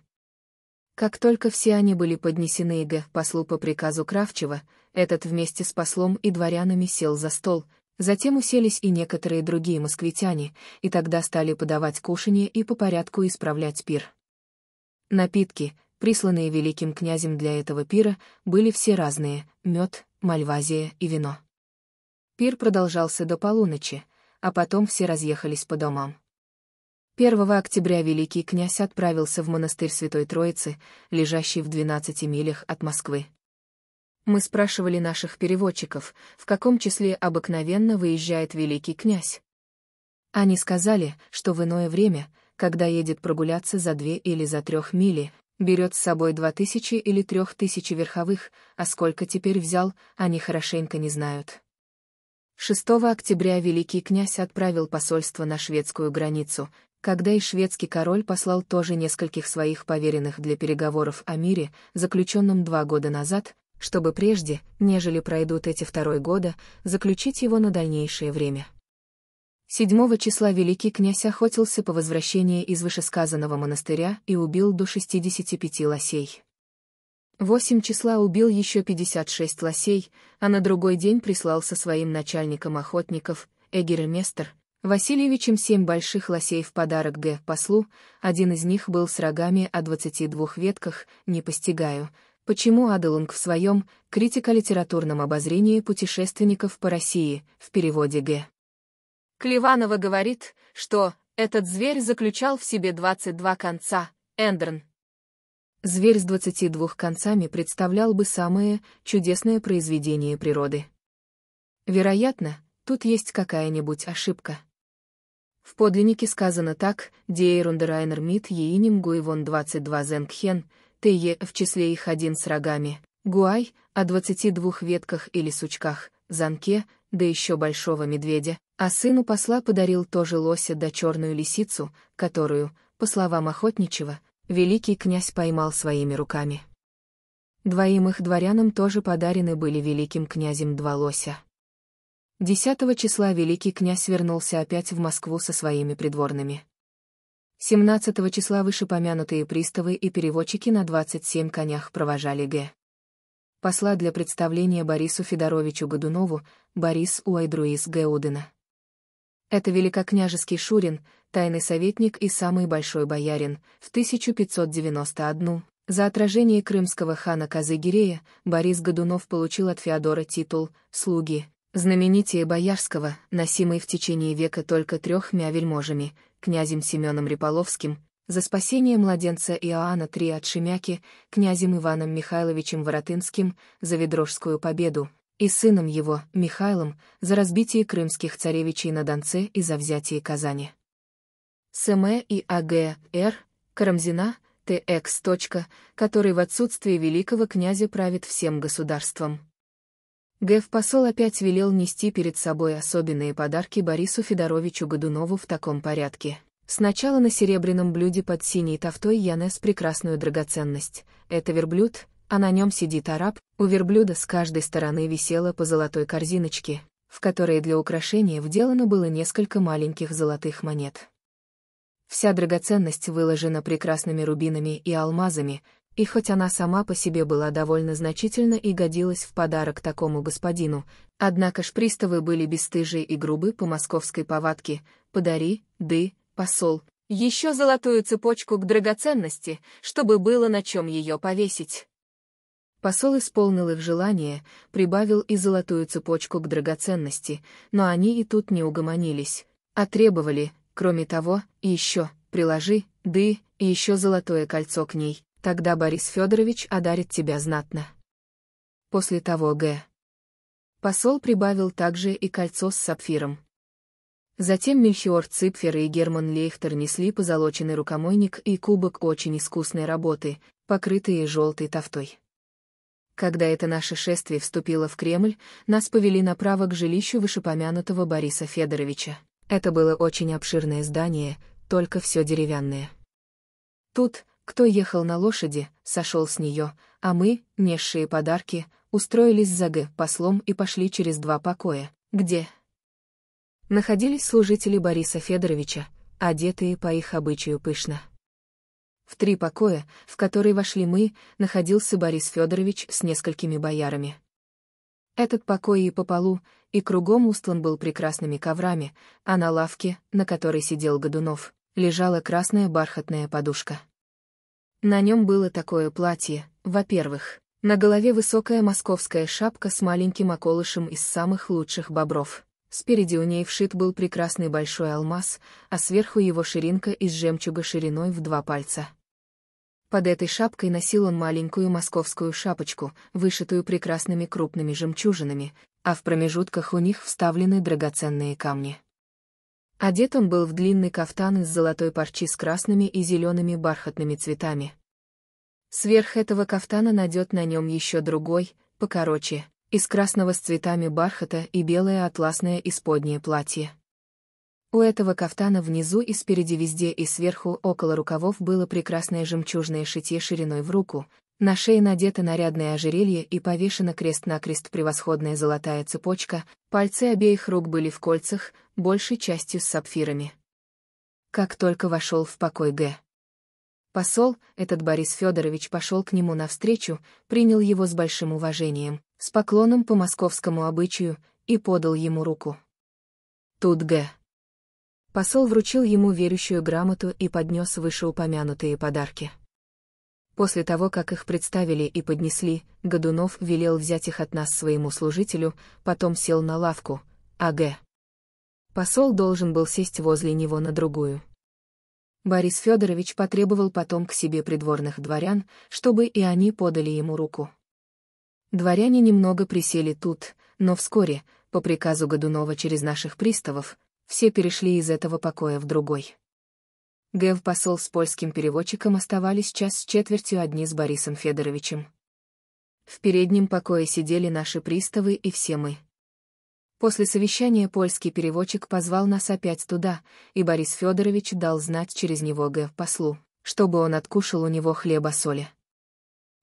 Как только все они были поднесены Иго послу по приказу Кравчева, этот вместе с послом и дворянами сел за стол, затем уселись и некоторые другие москвитяне, и тогда стали подавать кушанье и по порядку исправлять пир. Напитки, присланные великим князем для этого пира, были все разные — мед, мальвазия и вино. Пир продолжался до полуночи, а потом все разъехались по домам. 1 октября великий князь отправился в монастырь Святой Троицы, лежащий в 12 милях от Москвы. Мы спрашивали наших переводчиков, в каком числе обыкновенно выезжает великий князь. Они сказали, что в иное время — когда едет прогуляться за две или за трех мили, берет с собой два тысячи или трех тысячи верховых, а сколько теперь взял, они хорошенько не знают. 6 октября великий князь отправил посольство на шведскую границу, когда и шведский король послал тоже нескольких своих поверенных для переговоров о мире, заключенном два года назад, чтобы прежде, нежели пройдут эти второй года, заключить его на дальнейшее время. Седьмого числа великий князь охотился по возвращении из вышесказанного монастыря и убил до 65 лосей. 8 числа убил еще 56 лосей, а на другой день прислал со своим начальником охотников, Эгер Васильевичем семь больших лосей в подарок Г. послу, один из них был с рогами о 22 ветках, не постигаю, почему Аделунг в своем критика литературном обозрении путешественников по России» в переводе Г. Клеванова говорит, что этот зверь заключал в себе 22 конца, Эндерн. Зверь с 22 концами представлял бы самое чудесное произведение природы. Вероятно, тут есть какая-нибудь ошибка. В подлиннике сказано так, Дейрундерайнер Мит Еиним Гуивон 22 Зенгхен, Тее в числе их один с рогами, Гуай, о 22 ветках или сучках, Занке, да еще большого медведя, а сыну посла подарил тоже лося да черную лисицу, которую, по словам охотничьего, великий князь поймал своими руками. Двоим их дворянам тоже подарены были великим князем два лося. 10 числа великий князь вернулся опять в Москву со своими придворными. 17 числа вышепомянутые приставы и переводчики на 27 конях провожали Г. Посла для представления Борису Федоровичу Годунову, Борис Уайдруис Геудена. Это великокняжеский Шурин, тайный советник и самый большой боярин, в 1591 за отражение крымского хана Казыгирея Борис Годунов получил от Феодора титул «Слуги», знаменитие Боярского, носимый в течение века только трех мя вельможами, князем Семеном Риполовским, за спасение младенца Иоанна III от Шемяки, князем Иваном Михайловичем Воротынским, за Ведрожскую победу, и сыном его, Михайлом, за разбитие крымских царевичей на Донце и за взятие Казани. Сэмэ и А.Г.Р. Карамзина, Т.Экс. который в отсутствии великого князя правит всем государством. Геф посол опять велел нести перед собой особенные подарки Борису Федоровичу Годунову в таком порядке. Сначала на серебряном блюде под синей тафтой я нес прекрасную драгоценность. Это верблюд, а на нем сидит араб, у верблюда с каждой стороны висела по золотой корзиночке, в которой для украшения вделано было несколько маленьких золотых монет. Вся драгоценность выложена прекрасными рубинами и алмазами, и хоть она сама по себе была довольно значительна и годилась в подарок такому господину, однако ж приставы были бесстыжие и грубы по московской повадке «подари, ды, посол, еще золотую цепочку к драгоценности, чтобы было на чем ее повесить». Посол исполнил их желание, прибавил и золотую цепочку к драгоценности, но они и тут не угомонились, а требовали, кроме того, еще, приложи, ды, и еще золотое кольцо к ней, тогда Борис Федорович одарит тебя знатно. После того Г. Посол прибавил также и кольцо с сапфиром. Затем Мельхиор Ципфер и Герман Лейхтер несли позолоченный рукомойник и кубок очень искусной работы, покрытые желтой тафтой. Когда это наше шествие вступило в Кремль, нас повели направо к жилищу вышепомянутого Бориса Федоровича. Это было очень обширное здание, только все деревянное. Тут, кто ехал на лошади, сошел с нее, а мы, несшие подарки, устроились за Г послом и пошли через два покоя, где находились служители Бориса Федоровича, одетые по их обычаю пышно. В три покоя, в которые вошли мы, находился Борис Федорович с несколькими боярами. Этот покой и по полу, и кругом устлан был прекрасными коврами, а на лавке, на которой сидел Годунов, лежала красная бархатная подушка. На нем было такое платье, во-первых, на голове высокая московская шапка с маленьким околышем из самых лучших бобров. Спереди у ней вшит был прекрасный большой алмаз, а сверху его ширинка из жемчуга шириной в два пальца. Под этой шапкой носил он маленькую московскую шапочку, вышитую прекрасными крупными жемчужинами, а в промежутках у них вставлены драгоценные камни. Одет он был в длинный кафтан из золотой парчи с красными и зелеными бархатными цветами. Сверх этого кафтана найдет на нем еще другой, покороче, из красного с цветами бархата и белое атласное исподнее платье. У этого кафтана внизу и спереди везде и сверху около рукавов было прекрасное жемчужное шитье шириной в руку, на шее надето нарядное ожерелье и повешена крест-накрест превосходная золотая цепочка, пальцы обеих рук были в кольцах, большей частью с сапфирами. Как только вошел в покой Г. Посол, этот Борис Федорович пошел к нему навстречу, принял его с большим уважением, с поклоном по московскому обычаю, и подал ему руку. Тут Г. Посол вручил ему верующую грамоту и поднес вышеупомянутые подарки. После того, как их представили и поднесли, Годунов велел взять их от нас своему служителю, потом сел на лавку, а Г. Посол должен был сесть возле него на другую. Борис Федорович потребовал потом к себе придворных дворян, чтобы и они подали ему руку. Дворяне немного присели тут, но вскоре, по приказу Годунова через наших приставов, все перешли из этого покоя в другой. Гев посол с польским переводчиком оставались час с четвертью одни с Борисом Федоровичем. В переднем покое сидели наши приставы и все мы. После совещания польский переводчик позвал нас опять туда, и Борис Федорович дал знать через него Гев послу, чтобы он откушал у него хлеба соли.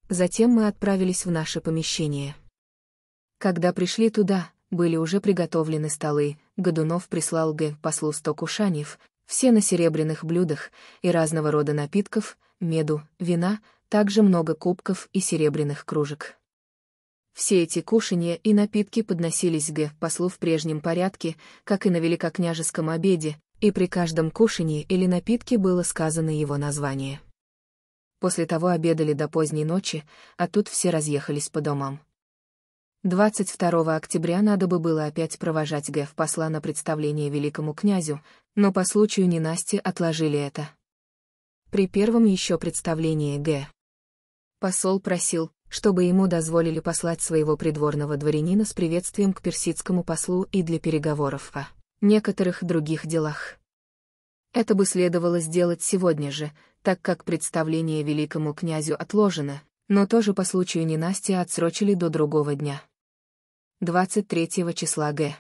Затем мы отправились в наше помещение. Когда пришли туда, были уже приготовлены столы, Годунов прислал Г. послу сто кушаньев, все на серебряных блюдах, и разного рода напитков, меду, вина, также много кубков и серебряных кружек. Все эти кушанья и напитки подносились Г. послу в прежнем порядке, как и на великокняжеском обеде, и при каждом кушанье или напитке было сказано его название. После того обедали до поздней ночи, а тут все разъехались по домам. 22 октября надо бы было опять провожать Геф посла на представление великому князю, но по случаю ненасти отложили это. При первом еще представлении Г. Посол просил, чтобы ему дозволили послать своего придворного дворянина с приветствием к персидскому послу и для переговоров о некоторых других делах. Это бы следовало сделать сегодня же, так как представление великому князю отложено, но тоже по случаю ненасти отсрочили до другого дня. 23 числа Г.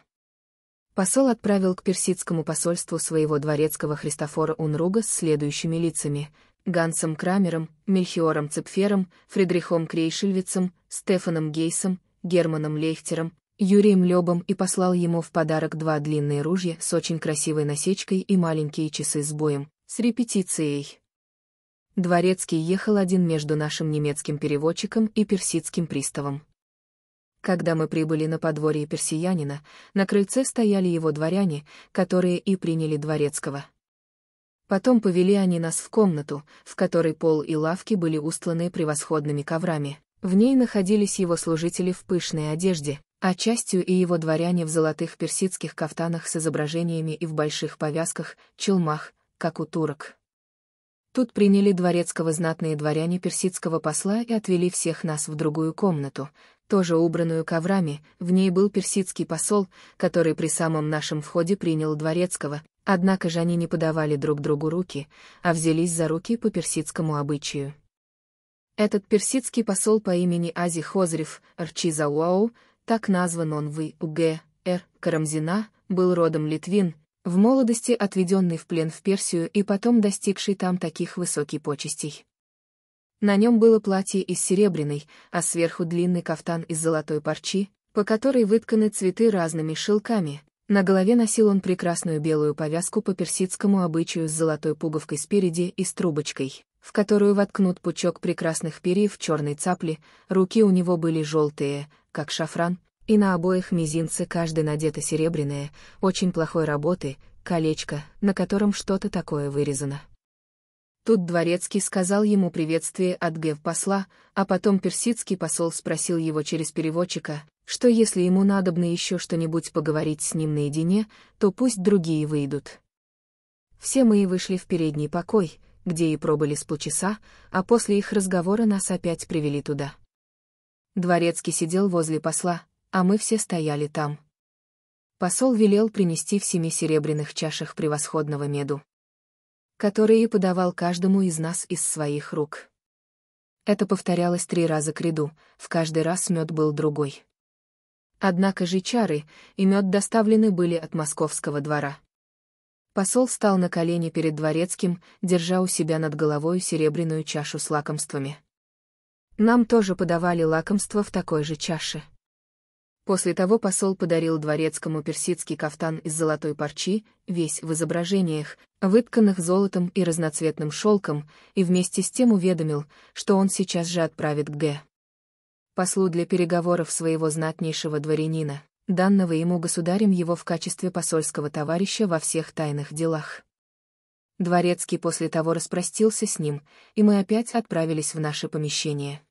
Посол отправил к персидскому посольству своего дворецкого Христофора Унруга с следующими лицами — Гансом Крамером, Мельхиором Цепфером, Фридрихом Крейшельвицем, Стефаном Гейсом, Германом Лейхтером, Юрием Лёбом и послал ему в подарок два длинные ружья с очень красивой насечкой и маленькие часы с боем, с репетицией. Дворецкий ехал один между нашим немецким переводчиком и персидским приставом. Когда мы прибыли на подворье персиянина, на крыльце стояли его дворяне, которые и приняли дворецкого. Потом повели они нас в комнату, в которой пол и лавки были устланы превосходными коврами. В ней находились его служители в пышной одежде, а частью и его дворяне в золотых персидских кафтанах с изображениями и в больших повязках, челмах, как у турок. Тут приняли дворецкого знатные дворяне персидского посла и отвели всех нас в другую комнату, тоже убранную коврами, в ней был персидский посол, который при самом нашем входе принял дворецкого, однако же они не подавали друг другу руки, а взялись за руки по персидскому обычаю. Этот персидский посол по имени Ази Хозрев, Рчизауау, так назван он в Уг. Р. Карамзина, был родом литвин, в молодости отведенный в плен в Персию и потом достигший там таких высоких почестей. На нем было платье из серебряной, а сверху длинный кафтан из золотой парчи, по которой вытканы цветы разными шелками. На голове носил он прекрасную белую повязку по персидскому обычаю с золотой пуговкой спереди и с трубочкой, в которую воткнут пучок прекрасных перьев черной цапли, руки у него были желтые, как шафран, и на обоих мизинцы каждый надето серебряное, очень плохой работы, колечко, на котором что-то такое вырезано. Тут дворецкий сказал ему приветствие от Гев-посла, а потом персидский посол спросил его через переводчика, что если ему надобно еще что-нибудь поговорить с ним наедине, то пусть другие выйдут. Все мы и вышли в передний покой, где и пробыли с полчаса, а после их разговора нас опять привели туда. Дворецкий сидел возле посла, а мы все стояли там. Посол велел принести в семи серебряных чашах превосходного меду, который и подавал каждому из нас из своих рук. Это повторялось три раза к ряду, в каждый раз мед был другой. Однако же чары и мед доставлены были от московского двора. Посол стал на колени перед дворецким, держа у себя над головой серебряную чашу с лакомствами. Нам тоже подавали лакомство в такой же чаше. После того посол подарил дворецкому персидский кафтан из золотой парчи, весь в изображениях, вытканных золотом и разноцветным шелком, и вместе с тем уведомил, что он сейчас же отправит к Г. Послу для переговоров своего знатнейшего дворянина, данного ему государем его в качестве посольского товарища во всех тайных делах. Дворецкий после того распростился с ним, и мы опять отправились в наше помещение.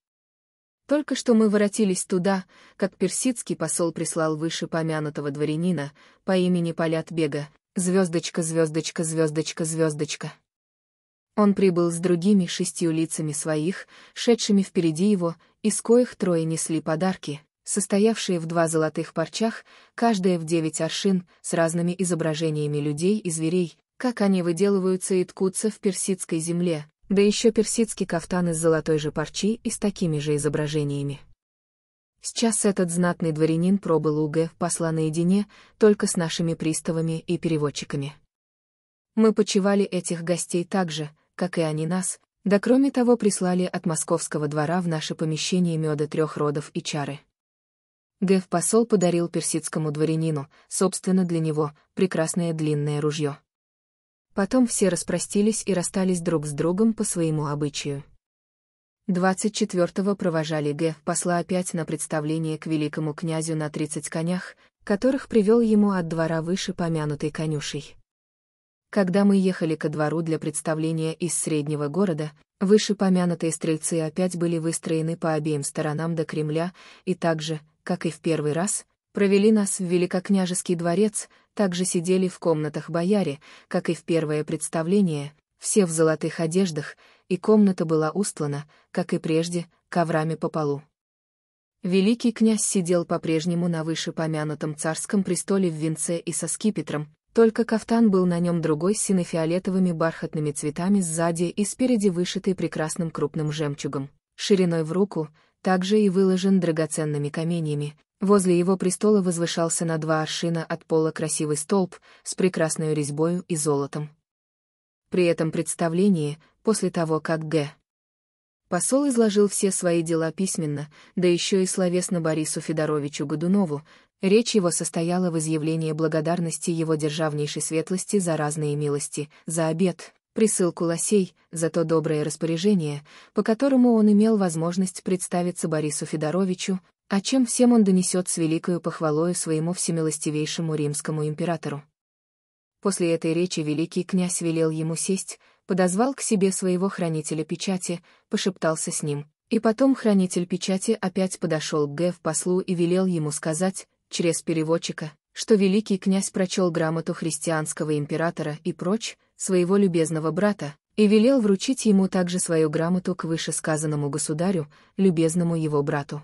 Только что мы воротились туда, как персидский посол прислал вышепомянутого дворянина по имени Полят Бега, звездочка, звездочка, звездочка, звездочка. Он прибыл с другими шестью лицами своих, шедшими впереди его, из коих трое несли подарки, состоявшие в два золотых парчах, каждая в девять аршин, с разными изображениями людей и зверей, как они выделываются и ткутся в персидской земле, да еще персидский кафтан из золотой же парчи и с такими же изображениями. Сейчас этот знатный дворянин пробыл у Г. посла наедине, только с нашими приставами и переводчиками. Мы почивали этих гостей так же, как и они нас, да кроме того прислали от московского двора в наше помещение меда трех родов и чары. Геф посол подарил персидскому дворянину, собственно для него, прекрасное длинное ружье. Потом все распростились и расстались друг с другом по своему обычаю. 24-го провожали Г. посла опять на представление к великому князю на 30 конях, которых привел ему от двора выше помянутой конюшей. Когда мы ехали ко двору для представления из среднего города, вышепомянутые стрельцы опять были выстроены по обеим сторонам до Кремля и также, как и в первый раз, провели нас в Великокняжеский дворец, также сидели в комнатах бояре, как и в первое представление, все в золотых одеждах, и комната была устлана, как и прежде, коврами по полу. Великий князь сидел по-прежнему на вышепомянутом царском престоле в венце и со скипетром, только кафтан был на нем другой с синофиолетовыми бархатными цветами сзади и спереди вышитый прекрасным крупным жемчугом, шириной в руку, также и выложен драгоценными каменьями, Возле его престола возвышался на два аршина от пола красивый столб с прекрасной резьбою и золотом. При этом представлении, после того как Г. Посол изложил все свои дела письменно, да еще и словесно Борису Федоровичу Годунову, речь его состояла в изъявлении благодарности его державнейшей светлости за разные милости, за обед, присылку лосей, за то доброе распоряжение, по которому он имел возможность представиться Борису Федоровичу, о чем всем он донесет с великою похвалою своему всемилостивейшему римскому императору. После этой речи великий князь велел ему сесть, подозвал к себе своего хранителя печати, пошептался с ним, и потом хранитель печати опять подошел к Гэв послу и велел ему сказать, через переводчика, что великий князь прочел грамоту христианского императора и прочь, своего любезного брата, и велел вручить ему также свою грамоту к вышесказанному государю, любезному его брату.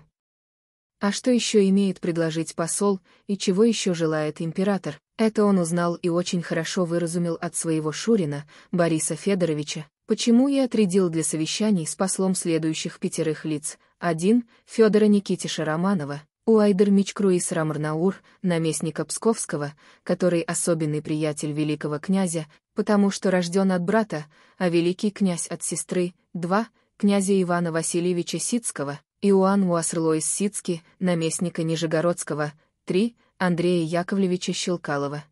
А что еще имеет предложить посол, и чего еще желает император, это он узнал и очень хорошо выразумел от своего Шурина, Бориса Федоровича, почему и отрядил для совещаний с послом следующих пятерых лиц. один Федора Никитиша Романова, Уайдер Мичкруис Рамарнаур, наместника Псковского, который особенный приятель великого князя, потому что рожден от брата, а великий князь от сестры, два, князя Ивана Васильевича Сицкого, Иоанн Уасрлоис из Сицки, наместника Нижегородского, 3, Андрея Яковлевича Щелкалова.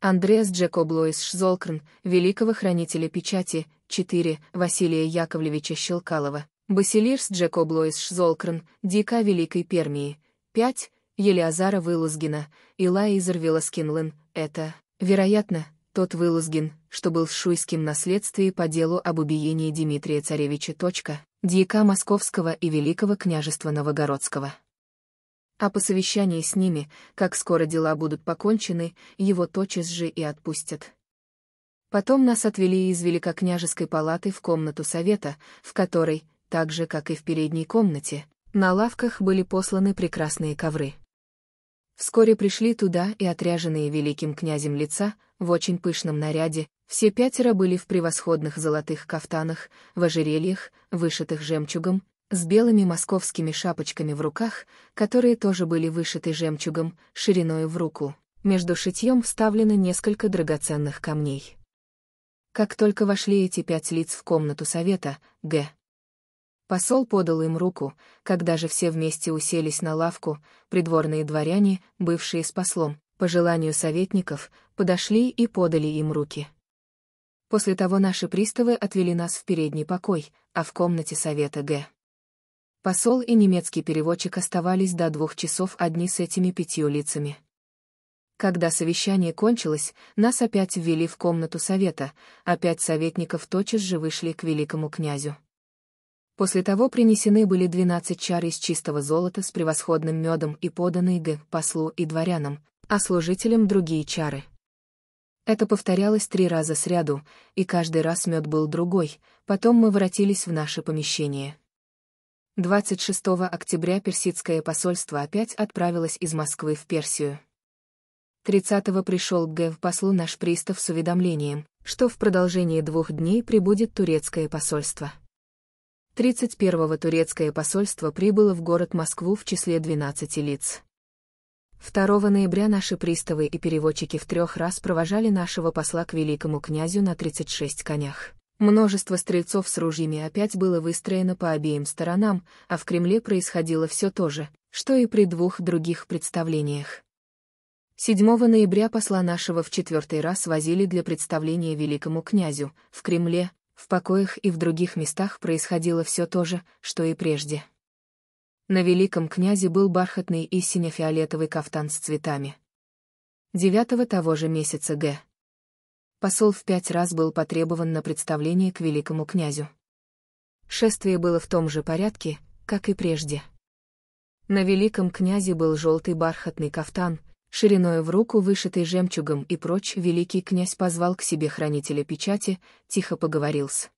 Андреас Джекобло из Шзолкрн, великого хранителя печати, 4, Василия Яковлевича Щелкалова. Басилирс Джекобло из Шзолкрн, Дика Великой Пермии, 5, Елиазара Вылузгина, Илай из Рвила это, вероятно, тот Вылузгин, что был с шуйским наследстве по делу об убиении Дмитрия Царевича. Дьяка Московского и Великого княжества Новогородского. А по совещании с ними, как скоро дела будут покончены, его тотчас же и отпустят. Потом нас отвели из Великокняжеской палаты в комнату совета, в которой, так же как и в передней комнате, на лавках были посланы прекрасные ковры. Вскоре пришли туда и отряженные великим князем лица, в очень пышном наряде, все пятеро были в превосходных золотых кафтанах, в ожерельях, вышитых жемчугом, с белыми московскими шапочками в руках, которые тоже были вышиты жемчугом, шириною в руку. Между шитьем вставлены несколько драгоценных камней. Как только вошли эти пять лиц в комнату совета, Г. Посол подал им руку, когда же все вместе уселись на лавку, придворные дворяне, бывшие с послом, по желанию советников, подошли и подали им руки. После того наши приставы отвели нас в передний покой, а в комнате совета Г. Посол и немецкий переводчик оставались до двух часов одни с этими пятью лицами. Когда совещание кончилось, нас опять ввели в комнату совета, а пять советников тотчас же вышли к великому князю. После того принесены были двенадцать чар из чистого золота с превосходным медом и поданные Г. послу и дворянам, а служителям другие чары. Это повторялось три раза сряду, и каждый раз мед был другой, потом мы воротились в наше помещение. 26 октября персидское посольство опять отправилось из Москвы в Персию. 30-го пришел к ГЭВ послу наш пристав с уведомлением, что в продолжении двух дней прибудет турецкое посольство. 31-го турецкое посольство прибыло в город Москву в числе 12 лиц. 2 ноября наши приставы и переводчики в трех раз провожали нашего посла к великому князю на 36 конях. Множество стрельцов с ружьями опять было выстроено по обеим сторонам, а в Кремле происходило все то же, что и при двух других представлениях. 7 ноября посла нашего в четвертый раз возили для представления великому князю, в Кремле, в покоях и в других местах происходило все то же, что и прежде. На великом князе был бархатный и сине-фиолетовый кафтан с цветами. Девятого того же месяца Г. Посол в пять раз был потребован на представление к великому князю. Шествие было в том же порядке, как и прежде. На великом князе был желтый бархатный кафтан, шириной в руку вышитый жемчугом и прочь великий князь позвал к себе хранителя печати, тихо поговорил с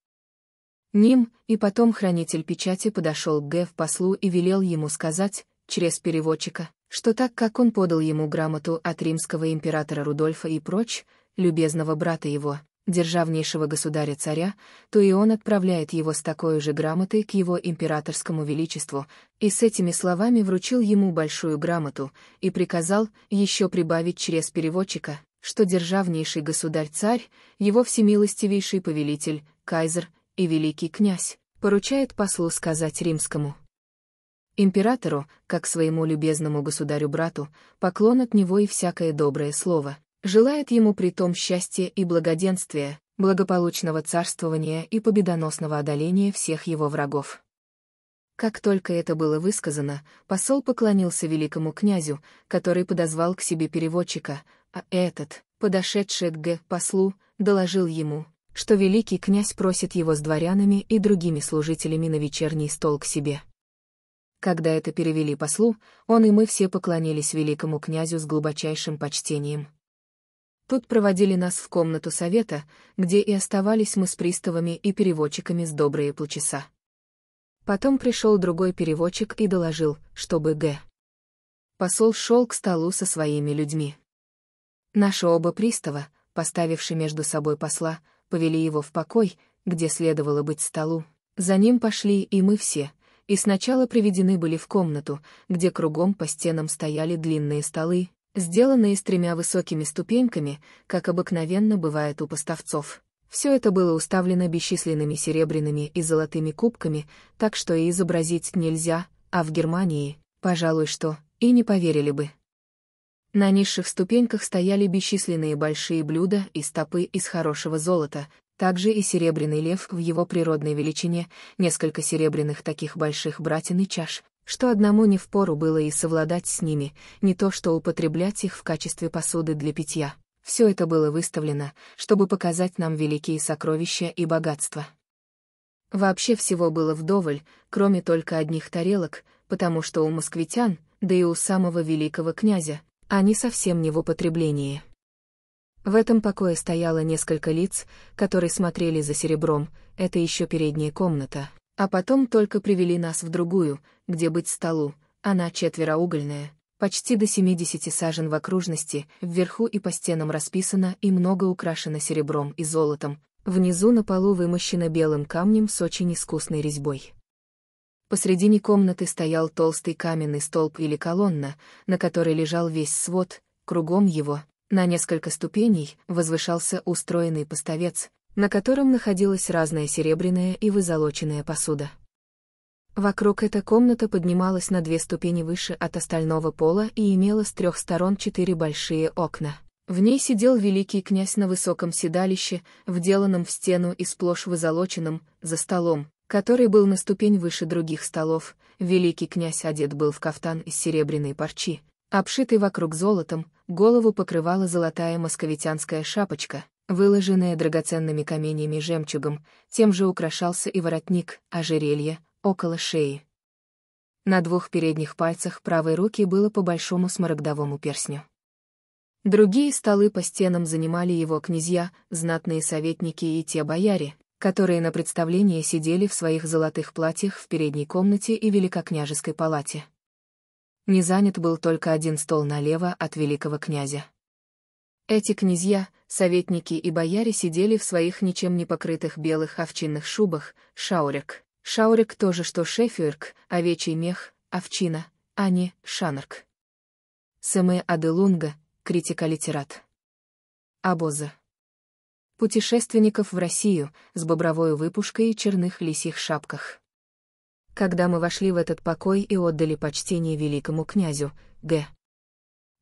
ним, и потом хранитель печати подошел к Гэв послу и велел ему сказать, через переводчика, что так как он подал ему грамоту от римского императора Рудольфа и прочь, любезного брата его, державнейшего государя-царя, то и он отправляет его с такой же грамотой к его императорскому величеству, и с этими словами вручил ему большую грамоту и приказал еще прибавить через переводчика, что державнейший государь-царь, его всемилостивейший повелитель, кайзер, и великий князь, поручает послу сказать римскому. Императору, как своему любезному государю-брату, поклон от него и всякое доброе слово, желает ему при том счастья и благоденствия, благополучного царствования и победоносного одоления всех его врагов. Как только это было высказано, посол поклонился великому князю, который подозвал к себе переводчика, а этот, подошедший к Г. послу, доложил ему, что великий князь просит его с дворянами и другими служителями на вечерний стол к себе. Когда это перевели послу, он и мы все поклонились великому князю с глубочайшим почтением. Тут проводили нас в комнату совета, где и оставались мы с приставами и переводчиками с добрые полчаса. Потом пришел другой переводчик и доложил, чтобы Г. Посол шел к столу со своими людьми. Наши оба пристава, поставивши между собой посла, повели его в покой, где следовало быть столу. За ним пошли и мы все, и сначала приведены были в комнату, где кругом по стенам стояли длинные столы, сделанные с тремя высокими ступеньками, как обыкновенно бывает у поставцов. Все это было уставлено бесчисленными серебряными и золотыми кубками, так что и изобразить нельзя, а в Германии, пожалуй, что, и не поверили бы. На низших ступеньках стояли бесчисленные большие блюда и стопы из хорошего золота, также и серебряный лев в его природной величине, несколько серебряных таких больших братин и чаш, что одному не впору было и совладать с ними, не то что употреблять их в качестве посуды для питья. Все это было выставлено, чтобы показать нам великие сокровища и богатства. Вообще всего было вдоволь, кроме только одних тарелок, потому что у москвитян, да и у самого великого князя, они совсем не в употреблении. В этом покое стояло несколько лиц, которые смотрели за серебром, это еще передняя комната, а потом только привели нас в другую, где быть столу, она четвероугольная, почти до 70 сажен в окружности, вверху и по стенам расписана и много украшена серебром и золотом, внизу на полу вымощено белым камнем с очень искусной резьбой. Посредине комнаты стоял толстый каменный столб или колонна, на которой лежал весь свод, кругом его, на несколько ступеней, возвышался устроенный поставец, на котором находилась разная серебряная и вызолоченная посуда. Вокруг эта комната поднималась на две ступени выше от остального пола и имела с трех сторон четыре большие окна. В ней сидел великий князь на высоком седалище, вделанном в стену и сплошь вызолоченном, за столом, который был на ступень выше других столов, великий князь одет был в кафтан из серебряной парчи, обшитый вокруг золотом, голову покрывала золотая московитянская шапочка, выложенная драгоценными каменями и жемчугом, тем же украшался и воротник, ожерелье, около шеи. На двух передних пальцах правой руки было по большому смарагдовому персню. Другие столы по стенам занимали его князья, знатные советники и те бояре, которые на представлении сидели в своих золотых платьях в передней комнате и великокняжеской палате. Не занят был только один стол налево от великого князя. Эти князья, советники и бояре сидели в своих ничем не покрытых белых овчинных шубах, шаурик. Шаурик тоже что шефюрк, овечий мех, овчина, а не шанарк. Сэмэ Аделунга, критика литерат. Абоза путешественников в Россию с бобровой выпушкой и черных лисьих шапках. Когда мы вошли в этот покой и отдали почтение великому князю, Г.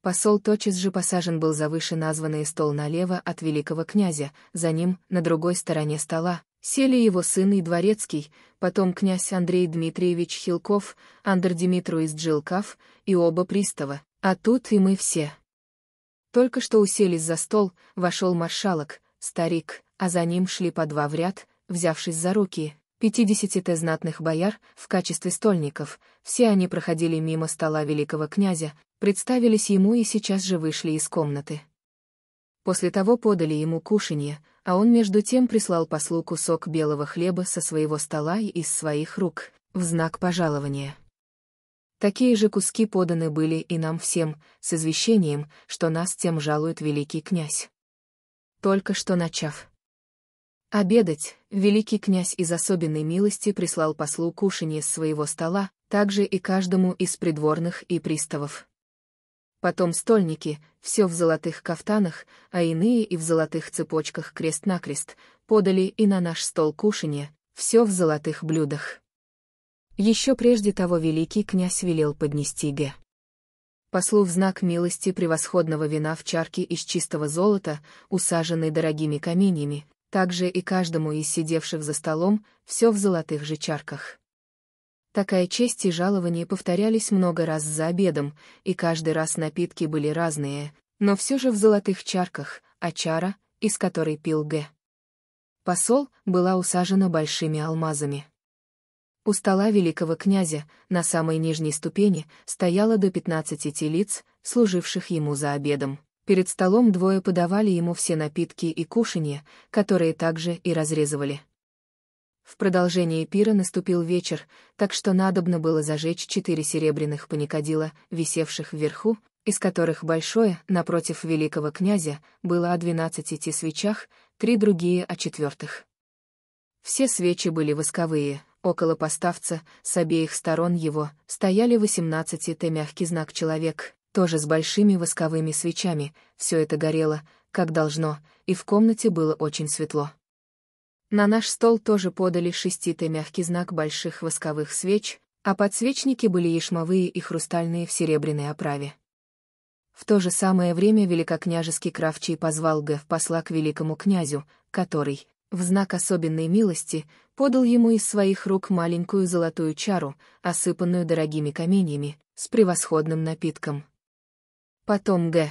Посол тотчас же посажен был за выше названный стол налево от великого князя, за ним, на другой стороне стола, сели его сын и дворецкий, потом князь Андрей Дмитриевич Хилков, Андер Димитру из Джилков и оба пристава, а тут и мы все. Только что уселись за стол, вошел маршалок, старик, а за ним шли по два в ряд, взявшись за руки, пятидесяти знатных бояр в качестве стольников, все они проходили мимо стола великого князя, представились ему и сейчас же вышли из комнаты. После того подали ему кушанье, а он между тем прислал послу кусок белого хлеба со своего стола и из своих рук, в знак пожалования. Такие же куски поданы были и нам всем, с извещением, что нас тем жалует великий князь только что начав. Обедать, великий князь из особенной милости прислал послу кушанье с своего стола, также и каждому из придворных и приставов. Потом стольники, все в золотых кафтанах, а иные и в золотых цепочках крест-накрест, подали и на наш стол кушанье, все в золотых блюдах. Еще прежде того великий князь велел поднести ге послу в знак милости превосходного вина в чарке из чистого золота, усаженной дорогими каменьями, также и каждому из сидевших за столом, все в золотых же чарках. Такая честь и жалование повторялись много раз за обедом, и каждый раз напитки были разные, но все же в золотых чарках, а чара, из которой пил Г. Посол, была усажена большими алмазами. У стола великого князя, на самой нижней ступени, стояло до пятнадцати лиц, служивших ему за обедом. Перед столом двое подавали ему все напитки и кушанье, которые также и разрезывали. В продолжение пира наступил вечер, так что надобно было зажечь четыре серебряных паникадила, висевших вверху, из которых большое, напротив великого князя, было о двенадцати свечах, три другие о четвертых. Все свечи были восковые, Около поставца, с обеих сторон его, стояли 18 т мягкий знак «Человек», тоже с большими восковыми свечами, все это горело, как должно, и в комнате было очень светло. На наш стол тоже подали шеститый мягкий знак больших восковых свеч, а подсвечники были яшмовые и хрустальные в серебряной оправе. В то же самое время великокняжеский кравчий позвал Гэв посла к великому князю, который, в знак особенной милости подал ему из своих рук маленькую золотую чару, осыпанную дорогими каменьями, с превосходным напитком. Потом Г.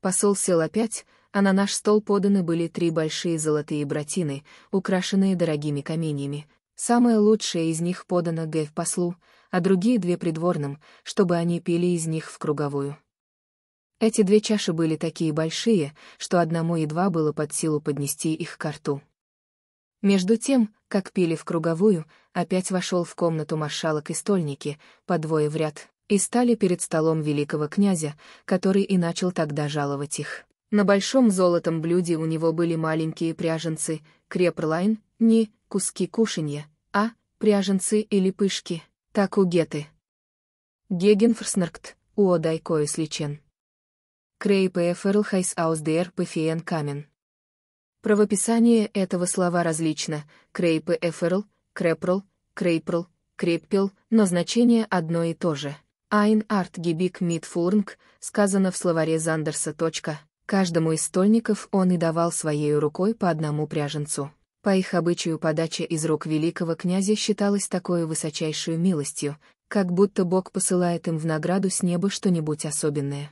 Посол сел опять, а на наш стол поданы были три большие золотые братины, украшенные дорогими каменьями. Самое лучшее из них подано Г. в послу, а другие две придворным, чтобы они пили из них в круговую. Эти две чаши были такие большие, что одному едва было под силу поднести их к рту. Между тем, как пили в круговую, опять вошел в комнату маршалок и стольники, по двое в ряд, и стали перед столом великого князя, который и начал тогда жаловать их. На большом золотом блюде у него были маленькие пряженцы, крепрлайн, не куски кушанья, а пряженцы или пышки, так у геты. Гегенфрснаркт, уодайкоис личен. Крейпфрл Хайс Аусдер Пфен Камен. Правописание этого слова различно, Крейпфрл, Крепрл, Крейпрл, Креппел, но значение одно и то же. Айн арт гибик мит фурнг, сказано в словаре Зандерса. Каждому из стольников он и давал своей рукой по одному пряженцу. По их обычаю подача из рук великого князя считалась такой высочайшей милостью, как будто Бог посылает им в награду с неба что-нибудь особенное.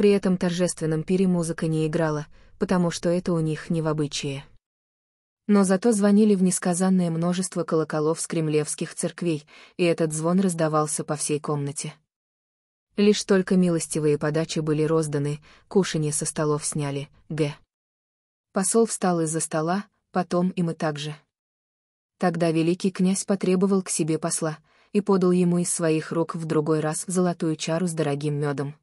При этом торжественном пире музыка не играла, потому что это у них не в обычае. Но зато звонили в несказанное множество колоколов с кремлевских церквей, и этот звон раздавался по всей комнате. Лишь только милостивые подачи были розданы, кушанье со столов сняли, г. Посол встал из-за стола, потом и мы также. Тогда великий князь потребовал к себе посла и подал ему из своих рук в другой раз золотую чару с дорогим медом.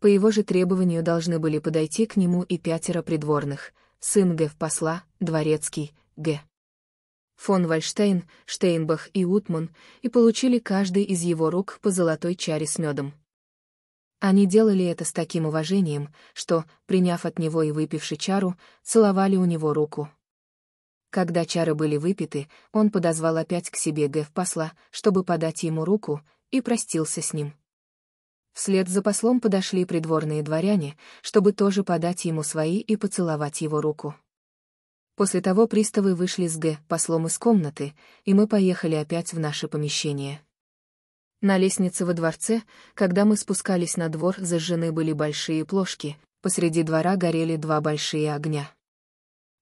По его же требованию должны были подойти к нему и пятеро придворных, сын Геф посла, дворецкий, Г. фон Вальштейн, Штейнбах и Утман, и получили каждый из его рук по золотой чаре с медом. Они делали это с таким уважением, что, приняв от него и выпивши чару, целовали у него руку. Когда чары были выпиты, он подозвал опять к себе Гэв посла, чтобы подать ему руку, и простился с ним. Вслед за послом подошли придворные дворяне, чтобы тоже подать ему свои и поцеловать его руку. После того приставы вышли с Г. послом из комнаты, и мы поехали опять в наше помещение. На лестнице во дворце, когда мы спускались на двор, зажжены были большие плошки, посреди двора горели два большие огня.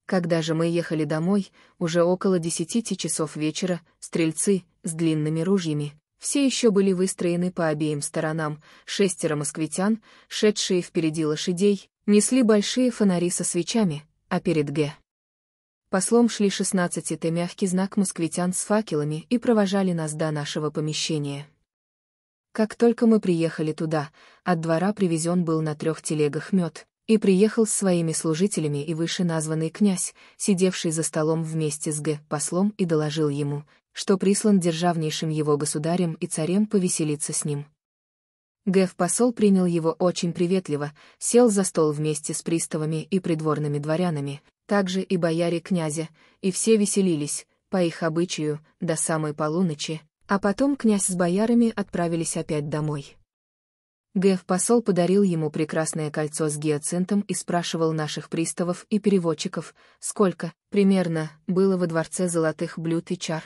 Когда же мы ехали домой, уже около десятити часов вечера, стрельцы, с длинными ружьями, все еще были выстроены по обеим сторонам, шестеро москвитян, шедшие впереди лошадей, несли большие фонари со свечами, а перед Г. Послом шли шестнадцатитый мягкий знак москвитян с факелами и провожали нас до нашего помещения. Как только мы приехали туда, от двора привезен был на трех телегах мед, и приехал с своими служителями и вышеназванный князь, сидевший за столом вместе с Г. послом и доложил ему, что прислан державнейшим его государем и царем повеселиться с ним. Геф-посол принял его очень приветливо, сел за стол вместе с приставами и придворными дворянами, также и бояре князя, и все веселились, по их обычаю, до самой полуночи, а потом князь с боярами отправились опять домой. Геф-посол подарил ему прекрасное кольцо с гиацинтом и спрашивал наших приставов и переводчиков, сколько, примерно, было во дворце золотых блюд и чар.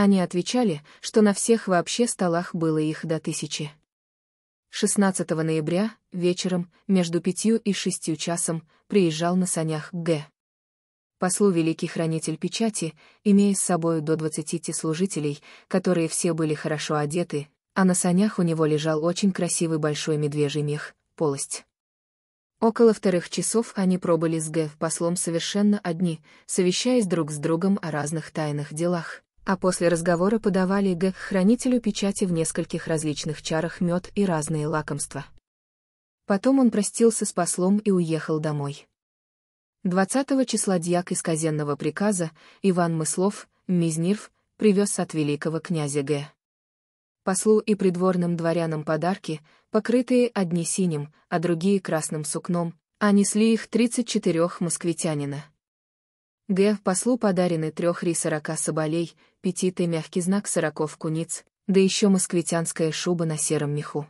Они отвечали, что на всех вообще столах было их до тысячи. 16 ноября, вечером, между пятью и шестью часом, приезжал на санях Г. Послу великий хранитель печати, имея с собой до двадцати служителей, которые все были хорошо одеты, а на санях у него лежал очень красивый большой медвежий мех, полость. Около вторых часов они пробыли с Г. послом совершенно одни, совещаясь друг с другом о разных тайных делах а после разговора подавали Г. хранителю печати в нескольких различных чарах мед и разные лакомства. Потом он простился с послом и уехал домой. 20 числа дьяк из казенного приказа, Иван Мыслов, Мизнирв, привез от великого князя Г. Послу и придворным дворянам подарки, покрытые одни синим, а другие красным сукном, а несли их 34 москвитянина. Г. послу подарены трех ри соболей, петит и мягкий знак сороков куниц, да еще москвитянская шуба на сером меху.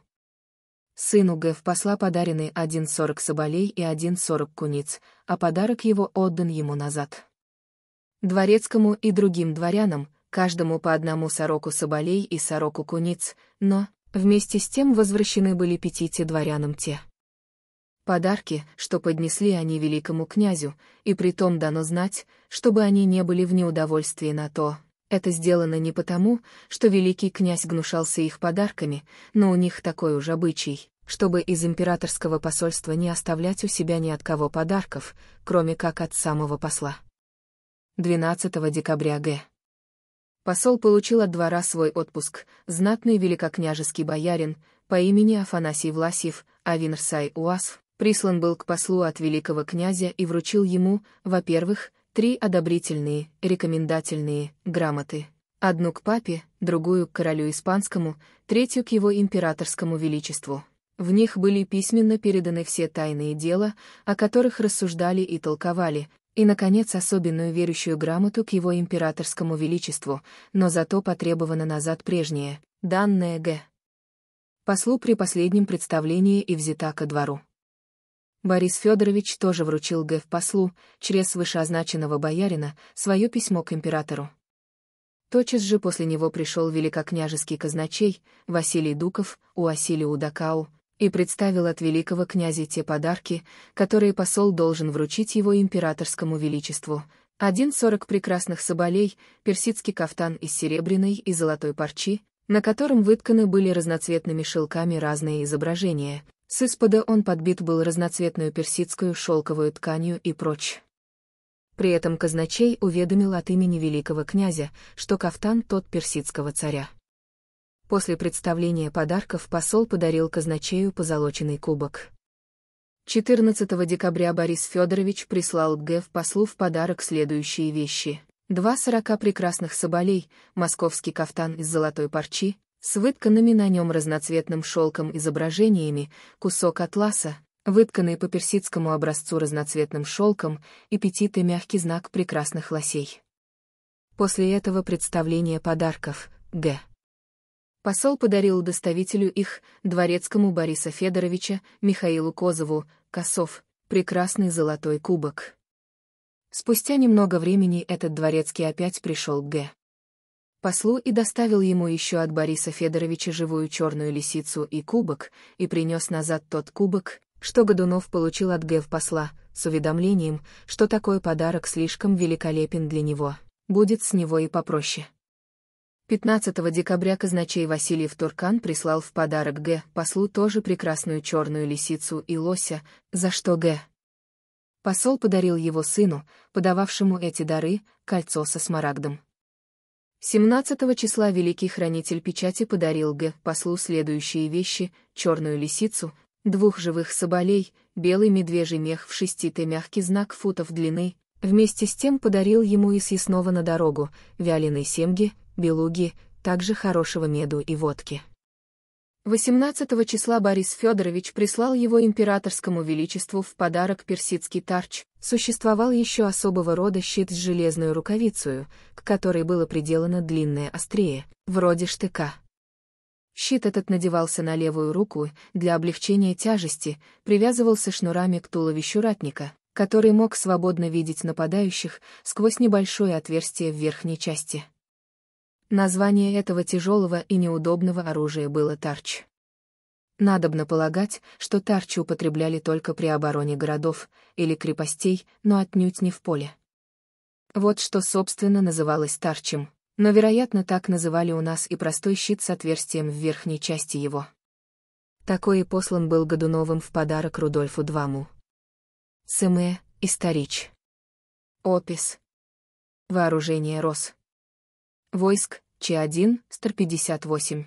Сыну Гэв посла подарены сорок соболей и один сорок куниц, а подарок его отдан ему назад. Дворецкому и другим дворянам, каждому по одному сороку соболей и сороку куниц, но, вместе с тем возвращены были пятите дворянам те. Подарки, что поднесли они великому князю, и притом дано знать, чтобы они не были в неудовольствии на то, это сделано не потому, что великий князь гнушался их подарками, но у них такой уж обычай, чтобы из императорского посольства не оставлять у себя ни от кого подарков, кроме как от самого посла. 12 декабря Г. Посол получил от двора свой отпуск, знатный великокняжеский боярин по имени Афанасий Власьев, Авинрсай Уасв, прислан был к послу от великого князя и вручил ему, во-первых, три одобрительные, рекомендательные, грамоты. Одну к папе, другую к королю испанскому, третью к его императорскому величеству. В них были письменно переданы все тайные дела, о которых рассуждали и толковали, и, наконец, особенную верующую грамоту к его императорскому величеству, но зато потребовано назад прежнее, данное Г. Послу при последнем представлении и взята ко двору. Борис Федорович тоже вручил Гэв послу, через вышеозначенного боярина, свое письмо к императору. Тотчас же после него пришел великокняжеский казначей, Василий Дуков, у Василия Удакау, и представил от великого князя те подарки, которые посол должен вручить его императорскому величеству. Один сорок прекрасных соболей, персидский кафтан из серебряной и золотой парчи, на котором вытканы были разноцветными шелками разные изображения, с испода он подбит был разноцветную персидскую шелковую тканью и прочь. При этом казначей уведомил от имени великого князя, что кафтан тот персидского царя. После представления подарков посол подарил казначею позолоченный кубок. 14 декабря Борис Федорович прислал ГЭВ послу в подарок следующие вещи. Два сорока прекрасных соболей, московский кафтан из золотой парчи, с вытканными на нем разноцветным шелком изображениями, кусок атласа, вытканный по персидскому образцу разноцветным шелком, и эпитит и мягкий знак прекрасных лосей. После этого представление подарков, Г. Посол подарил доставителю их, дворецкому Бориса Федоровича, Михаилу Козову, Косов, прекрасный золотой кубок. Спустя немного времени этот дворецкий опять пришел к Г послу и доставил ему еще от Бориса Федоровича живую черную лисицу и кубок, и принес назад тот кубок, что Годунов получил от Гев посла, с уведомлением, что такой подарок слишком великолепен для него, будет с него и попроще. 15 декабря казначей Василий Туркан прислал в подарок Г. послу тоже прекрасную черную лисицу и лося, за что Г. Посол подарил его сыну, подававшему эти дары, кольцо со смарагдом. 17 числа великий хранитель печати подарил Г. послу следующие вещи, черную лисицу, двух живых соболей, белый медвежий мех в шести т мягкий знак футов длины, вместе с тем подарил ему и съестного на дорогу, вяленые семги, белуги, также хорошего меду и водки. 18 числа Борис Федорович прислал его императорскому величеству в подарок персидский тарч. Существовал еще особого рода щит с железной рукавицей, к которой было приделано длинное острие, вроде штыка. Щит этот надевался на левую руку для облегчения тяжести, привязывался шнурами к туловищу ратника, который мог свободно видеть нападающих сквозь небольшое отверстие в верхней части. Название этого тяжелого и неудобного оружия было тарч. Надобно полагать, что тарчи употребляли только при обороне городов или крепостей, но отнюдь не в поле. Вот что, собственно, называлось тарчем, но, вероятно, так называли у нас и простой щит с отверстием в верхней части его. Такой и послан был Годуновым в подарок Рудольфу Дваму. Сэмэ, Историч. Опис. Вооружение Рос. Войск Ч1, 158.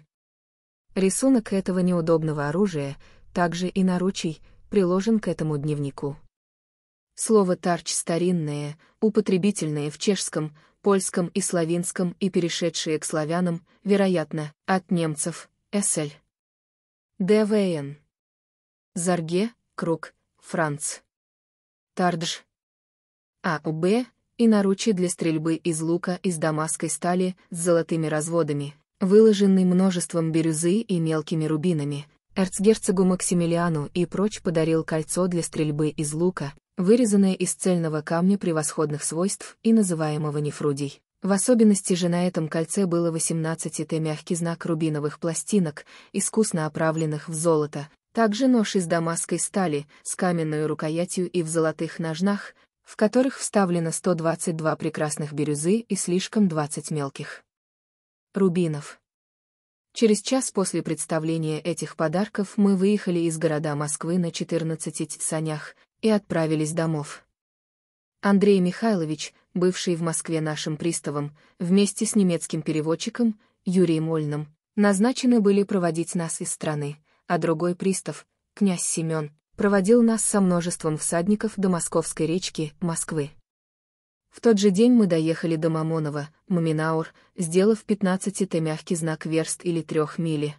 Рисунок этого неудобного оружия, также и наручий, приложен к этому дневнику. Слово «тарч» старинное, употребительное в чешском, польском и славянском и перешедшее к славянам, вероятно, от немцев, эсель. ДВН. Зарге, Круг, Франц. Тардж. АУБ, и наручи для стрельбы из лука из дамасской стали с золотыми разводами, выложенный множеством бирюзы и мелкими рубинами. Эрцгерцогу Максимилиану и прочь подарил кольцо для стрельбы из лука, вырезанное из цельного камня превосходных свойств и называемого нефрудий. В особенности же на этом кольце было 18-й мягкий знак рубиновых пластинок, искусно оправленных в золото, также нож из дамасской стали, с каменной рукоятью и в золотых ножнах, в которых вставлено 122 прекрасных бирюзы и слишком 20 мелких. Рубинов. Через час после представления этих подарков мы выехали из города Москвы на 14 санях и отправились домов. Андрей Михайлович, бывший в Москве нашим приставом, вместе с немецким переводчиком, Юрием Ольным, назначены были проводить нас из страны, а другой пристав, князь Семен, проводил нас со множеством всадников до Московской речки, Москвы. В тот же день мы доехали до Мамонова, Маминаур, сделав 15-т мягкий знак верст или трех мили.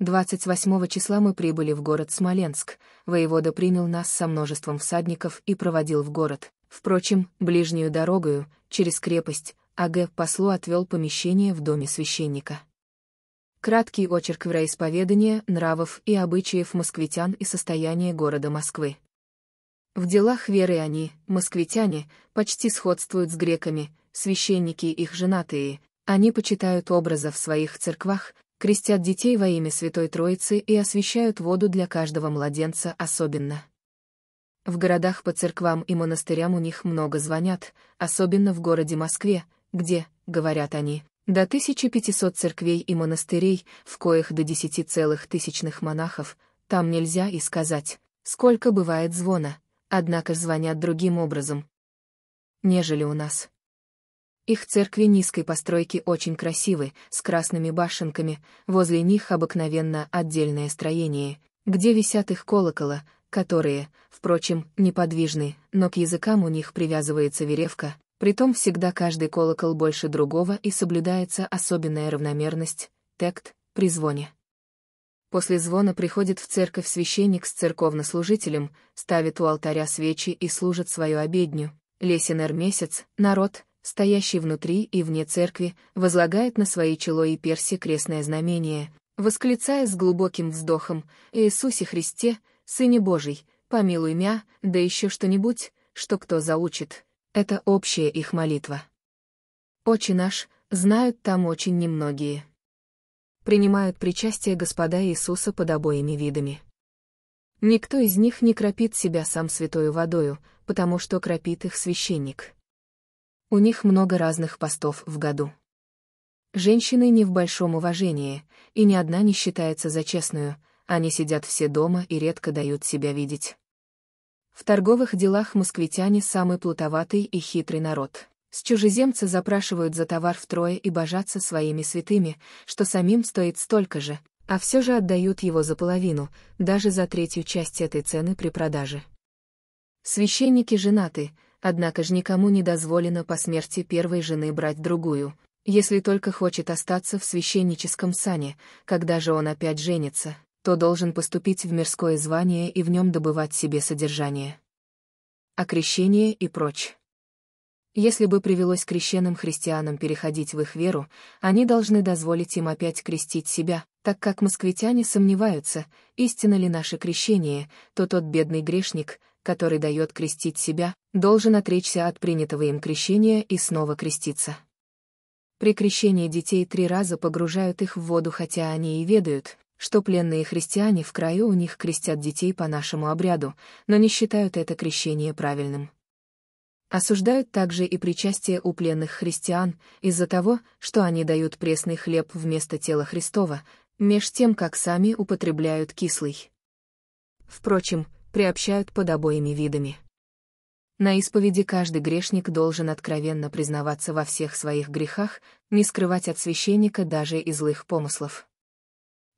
28 числа мы прибыли в город Смоленск, воевода принял нас со множеством всадников и проводил в город. Впрочем, ближнюю дорогою, через крепость, АГ послу отвел помещение в доме священника. Краткий очерк вероисповедания, нравов и обычаев москвитян и состояние города Москвы. В делах веры они, москвитяне, почти сходствуют с греками, священники их женатые, они почитают образа в своих церквах, крестят детей во имя Святой Троицы и освящают воду для каждого младенца особенно. В городах по церквам и монастырям у них много звонят, особенно в городе Москве, где, говорят они, до 1500 церквей и монастырей, в коих до 10 целых тысячных монахов, там нельзя и сказать, сколько бывает звона, однако звонят другим образом, нежели у нас. Их церкви низкой постройки очень красивы, с красными башенками, возле них обыкновенно отдельное строение, где висят их колокола, которые, впрочем, неподвижны, но к языкам у них привязывается веревка, Притом всегда каждый колокол больше другого и соблюдается особенная равномерность, тект, при звоне. После звона приходит в церковь священник с церковнослужителем, ставит у алтаря свечи и служит свою обедню. Лесенер месяц, народ, стоящий внутри и вне церкви, возлагает на свои чело и перси крестное знамение, восклицая с глубоким вздохом «Иисусе Христе, Сыне Божий, помилуй мя, да еще что-нибудь, что кто заучит, это общая их молитва. «Отче наш» знают там очень немногие. Принимают причастие Господа Иисуса под обоими видами. Никто из них не кропит себя сам святою водою, потому что кропит их священник. У них много разных постов в году. Женщины не в большом уважении, и ни одна не считается за честную, они сидят все дома и редко дают себя видеть. В торговых делах москвитяне самый плутоватый и хитрый народ. С чужеземца запрашивают за товар втрое и божатся своими святыми, что самим стоит столько же, а все же отдают его за половину, даже за третью часть этой цены при продаже. Священники женаты, однако же никому не дозволено по смерти первой жены брать другую, если только хочет остаться в священническом сане, когда же он опять женится то должен поступить в мирское звание и в нем добывать себе содержание. А крещение и прочь. Если бы привелось крещенным христианам переходить в их веру, они должны дозволить им опять крестить себя, так как москвитяне сомневаются, истинно ли наше крещение, то тот бедный грешник, который дает крестить себя, должен отречься от принятого им крещения и снова креститься. При крещении детей три раза погружают их в воду, хотя они и ведают, что пленные христиане в краю у них крестят детей по нашему обряду, но не считают это крещение правильным. Осуждают также и причастие у пленных христиан из-за того, что они дают пресный хлеб вместо тела Христова, меж тем, как сами употребляют кислый. Впрочем, приобщают под обоими видами. На исповеди каждый грешник должен откровенно признаваться во всех своих грехах, не скрывать от священника даже и злых помыслов.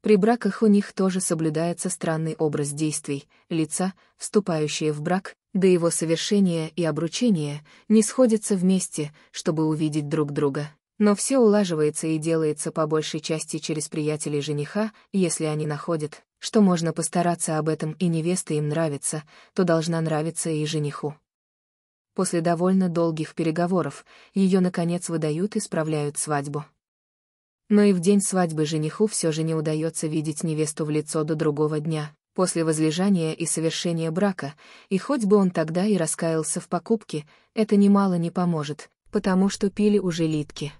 При браках у них тоже соблюдается странный образ действий, лица, вступающие в брак, до его совершения и обручения, не сходятся вместе, чтобы увидеть друг друга. Но все улаживается и делается по большей части через приятелей жениха, если они находят, что можно постараться об этом и невеста им нравится, то должна нравиться и жениху. После довольно долгих переговоров ее, наконец, выдают и справляют свадьбу. Но и в день свадьбы жениху все же не удается видеть невесту в лицо до другого дня, после возлежания и совершения брака, и хоть бы он тогда и раскаялся в покупке, это немало не поможет, потому что пили уже литки.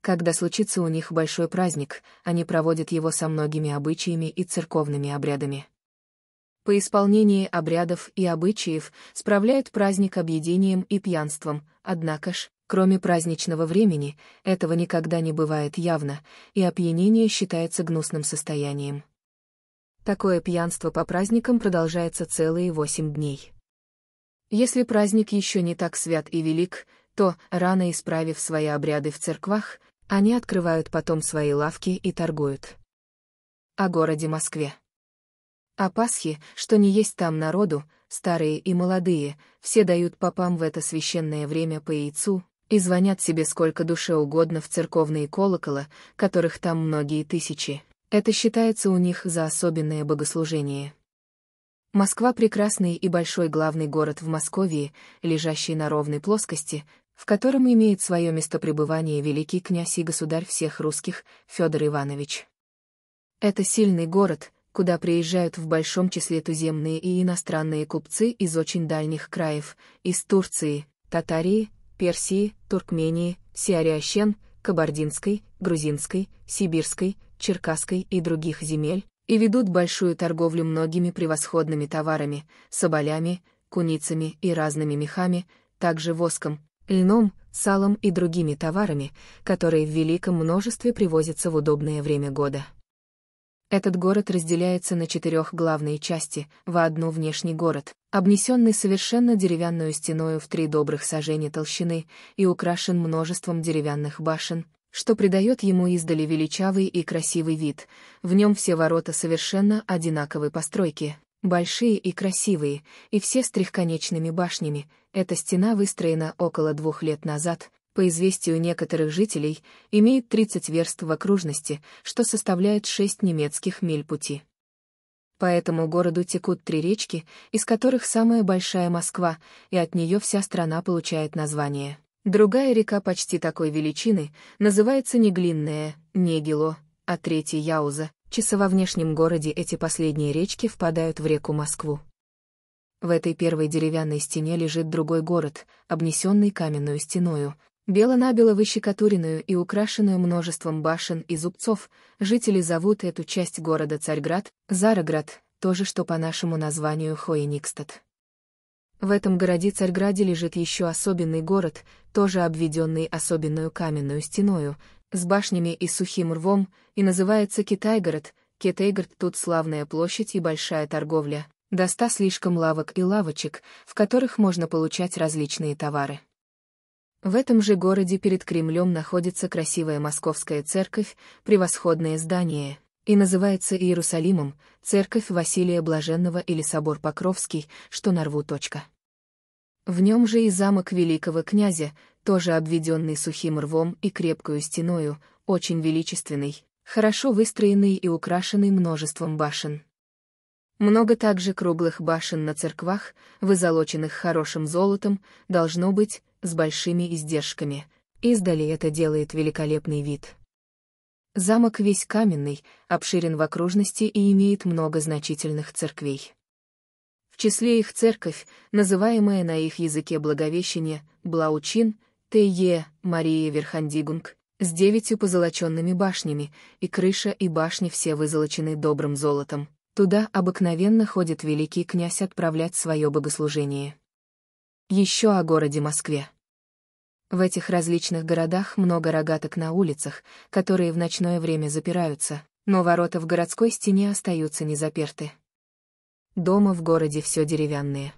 Когда случится у них большой праздник, они проводят его со многими обычаями и церковными обрядами. По исполнении обрядов и обычаев справляют праздник объедением и пьянством, однако ж, Кроме праздничного времени, этого никогда не бывает явно, и опьянение считается гнусным состоянием. Такое пьянство по праздникам продолжается целые восемь дней. Если праздник еще не так свят и велик, то, рано исправив свои обряды в церквах, они открывают потом свои лавки и торгуют. О городе Москве. О Пасхе, что не есть там народу, старые и молодые, все дают попам в это священное время по яйцу, и звонят себе сколько душе угодно в церковные колокола, которых там многие тысячи. Это считается у них за особенное богослужение. Москва — прекрасный и большой главный город в Московии, лежащий на ровной плоскости, в котором имеет свое место пребывания великий князь и государь всех русских Федор Иванович. Это сильный город, куда приезжают в большом числе туземные и иностранные купцы из очень дальних краев, из Турции, Татарии, Персии, Туркмении, Сиариощен, Кабардинской, Грузинской, Сибирской, Черкасской и других земель, и ведут большую торговлю многими превосходными товарами, соболями, куницами и разными мехами, также воском, льном, салом и другими товарами, которые в великом множестве привозятся в удобное время года. Этот город разделяется на четырех главные части, во одну внешний город, обнесенный совершенно деревянную стеною в три добрых сажени толщины и украшен множеством деревянных башен, что придает ему издали величавый и красивый вид, в нем все ворота совершенно одинаковой постройки, большие и красивые, и все с трехконечными башнями, эта стена выстроена около двух лет назад, по известию некоторых жителей, имеет 30 верст в окружности, что составляет 6 немецких миль пути по этому городу текут три речки, из которых самая большая Москва, и от нее вся страна получает название. Другая река почти такой величины называется Неглинная Глинная, а третья Яуза, часа во внешнем городе эти последние речки впадают в реку Москву. В этой первой деревянной стене лежит другой город, обнесенный каменную стеною, Бело-набело выщекатуренную и украшенную множеством башен и зубцов, жители зовут эту часть города Царьград, Зароград, тоже что по нашему названию Хоеникстад. В этом городе Царьграде лежит еще особенный город, тоже обведенный особенную каменную стеною, с башнями и сухим рвом, и называется Китайгород, Китайгород тут славная площадь и большая торговля, до ста слишком лавок и лавочек, в которых можно получать различные товары. В этом же городе перед Кремлем находится красивая московская церковь, превосходное здание, и называется Иерусалимом, церковь Василия Блаженного или собор Покровский, что нарву точка. В нем же и замок великого князя, тоже обведенный сухим рвом и крепкую стеною, очень величественный, хорошо выстроенный и украшенный множеством башен. Много также круглых башен на церквах, вызолоченных хорошим золотом, должно быть, с большими издержками, издали это делает великолепный вид. Замок весь каменный, обширен в окружности и имеет много значительных церквей. В числе их церковь, называемая на их языке Благовещение, Блаучин, Тейе, Мария Верхандигунг, с девятью позолоченными башнями, и крыша и башни все вызолочены добрым золотом. Туда обыкновенно ходит великий князь отправлять свое богослужение. Еще о городе Москве. В этих различных городах много рогаток на улицах, которые в ночное время запираются, но ворота в городской стене остаются не заперты. Дома в городе все деревянные.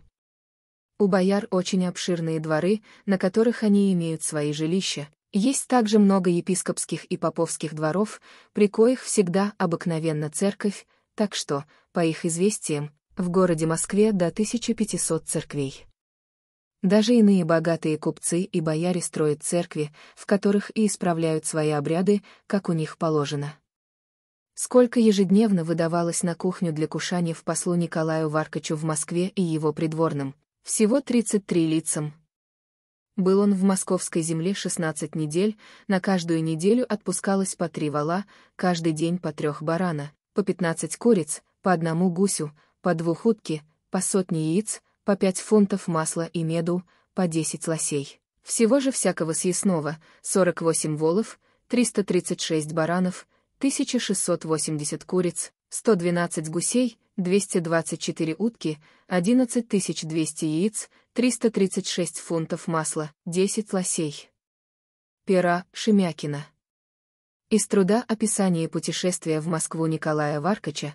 У бояр очень обширные дворы, на которых они имеют свои жилища, есть также много епископских и поповских дворов, при коих всегда обыкновенно церковь, так что, по их известиям, в городе Москве до 1500 церквей. Даже иные богатые купцы и бояре строят церкви, в которых и исправляют свои обряды, как у них положено. Сколько ежедневно выдавалось на кухню для кушания в послу Николаю Варкачу в Москве и его придворным, всего 33 лицам. Был он в московской земле 16 недель, на каждую неделю отпускалось по три вала, каждый день по трех барана, по 15 куриц, по одному гусю, по двух утки, по сотне яиц, по пять фунтов масла и меду, по десять лосей. Всего же всякого съестного, 48 волов, 336 баранов, 1680 куриц, 112 гусей, 224 утки, 11200 яиц, 336 фунтов масла, 10 лосей. Пера Шемякина. Из труда описания путешествия в Москву» Николая Варкача,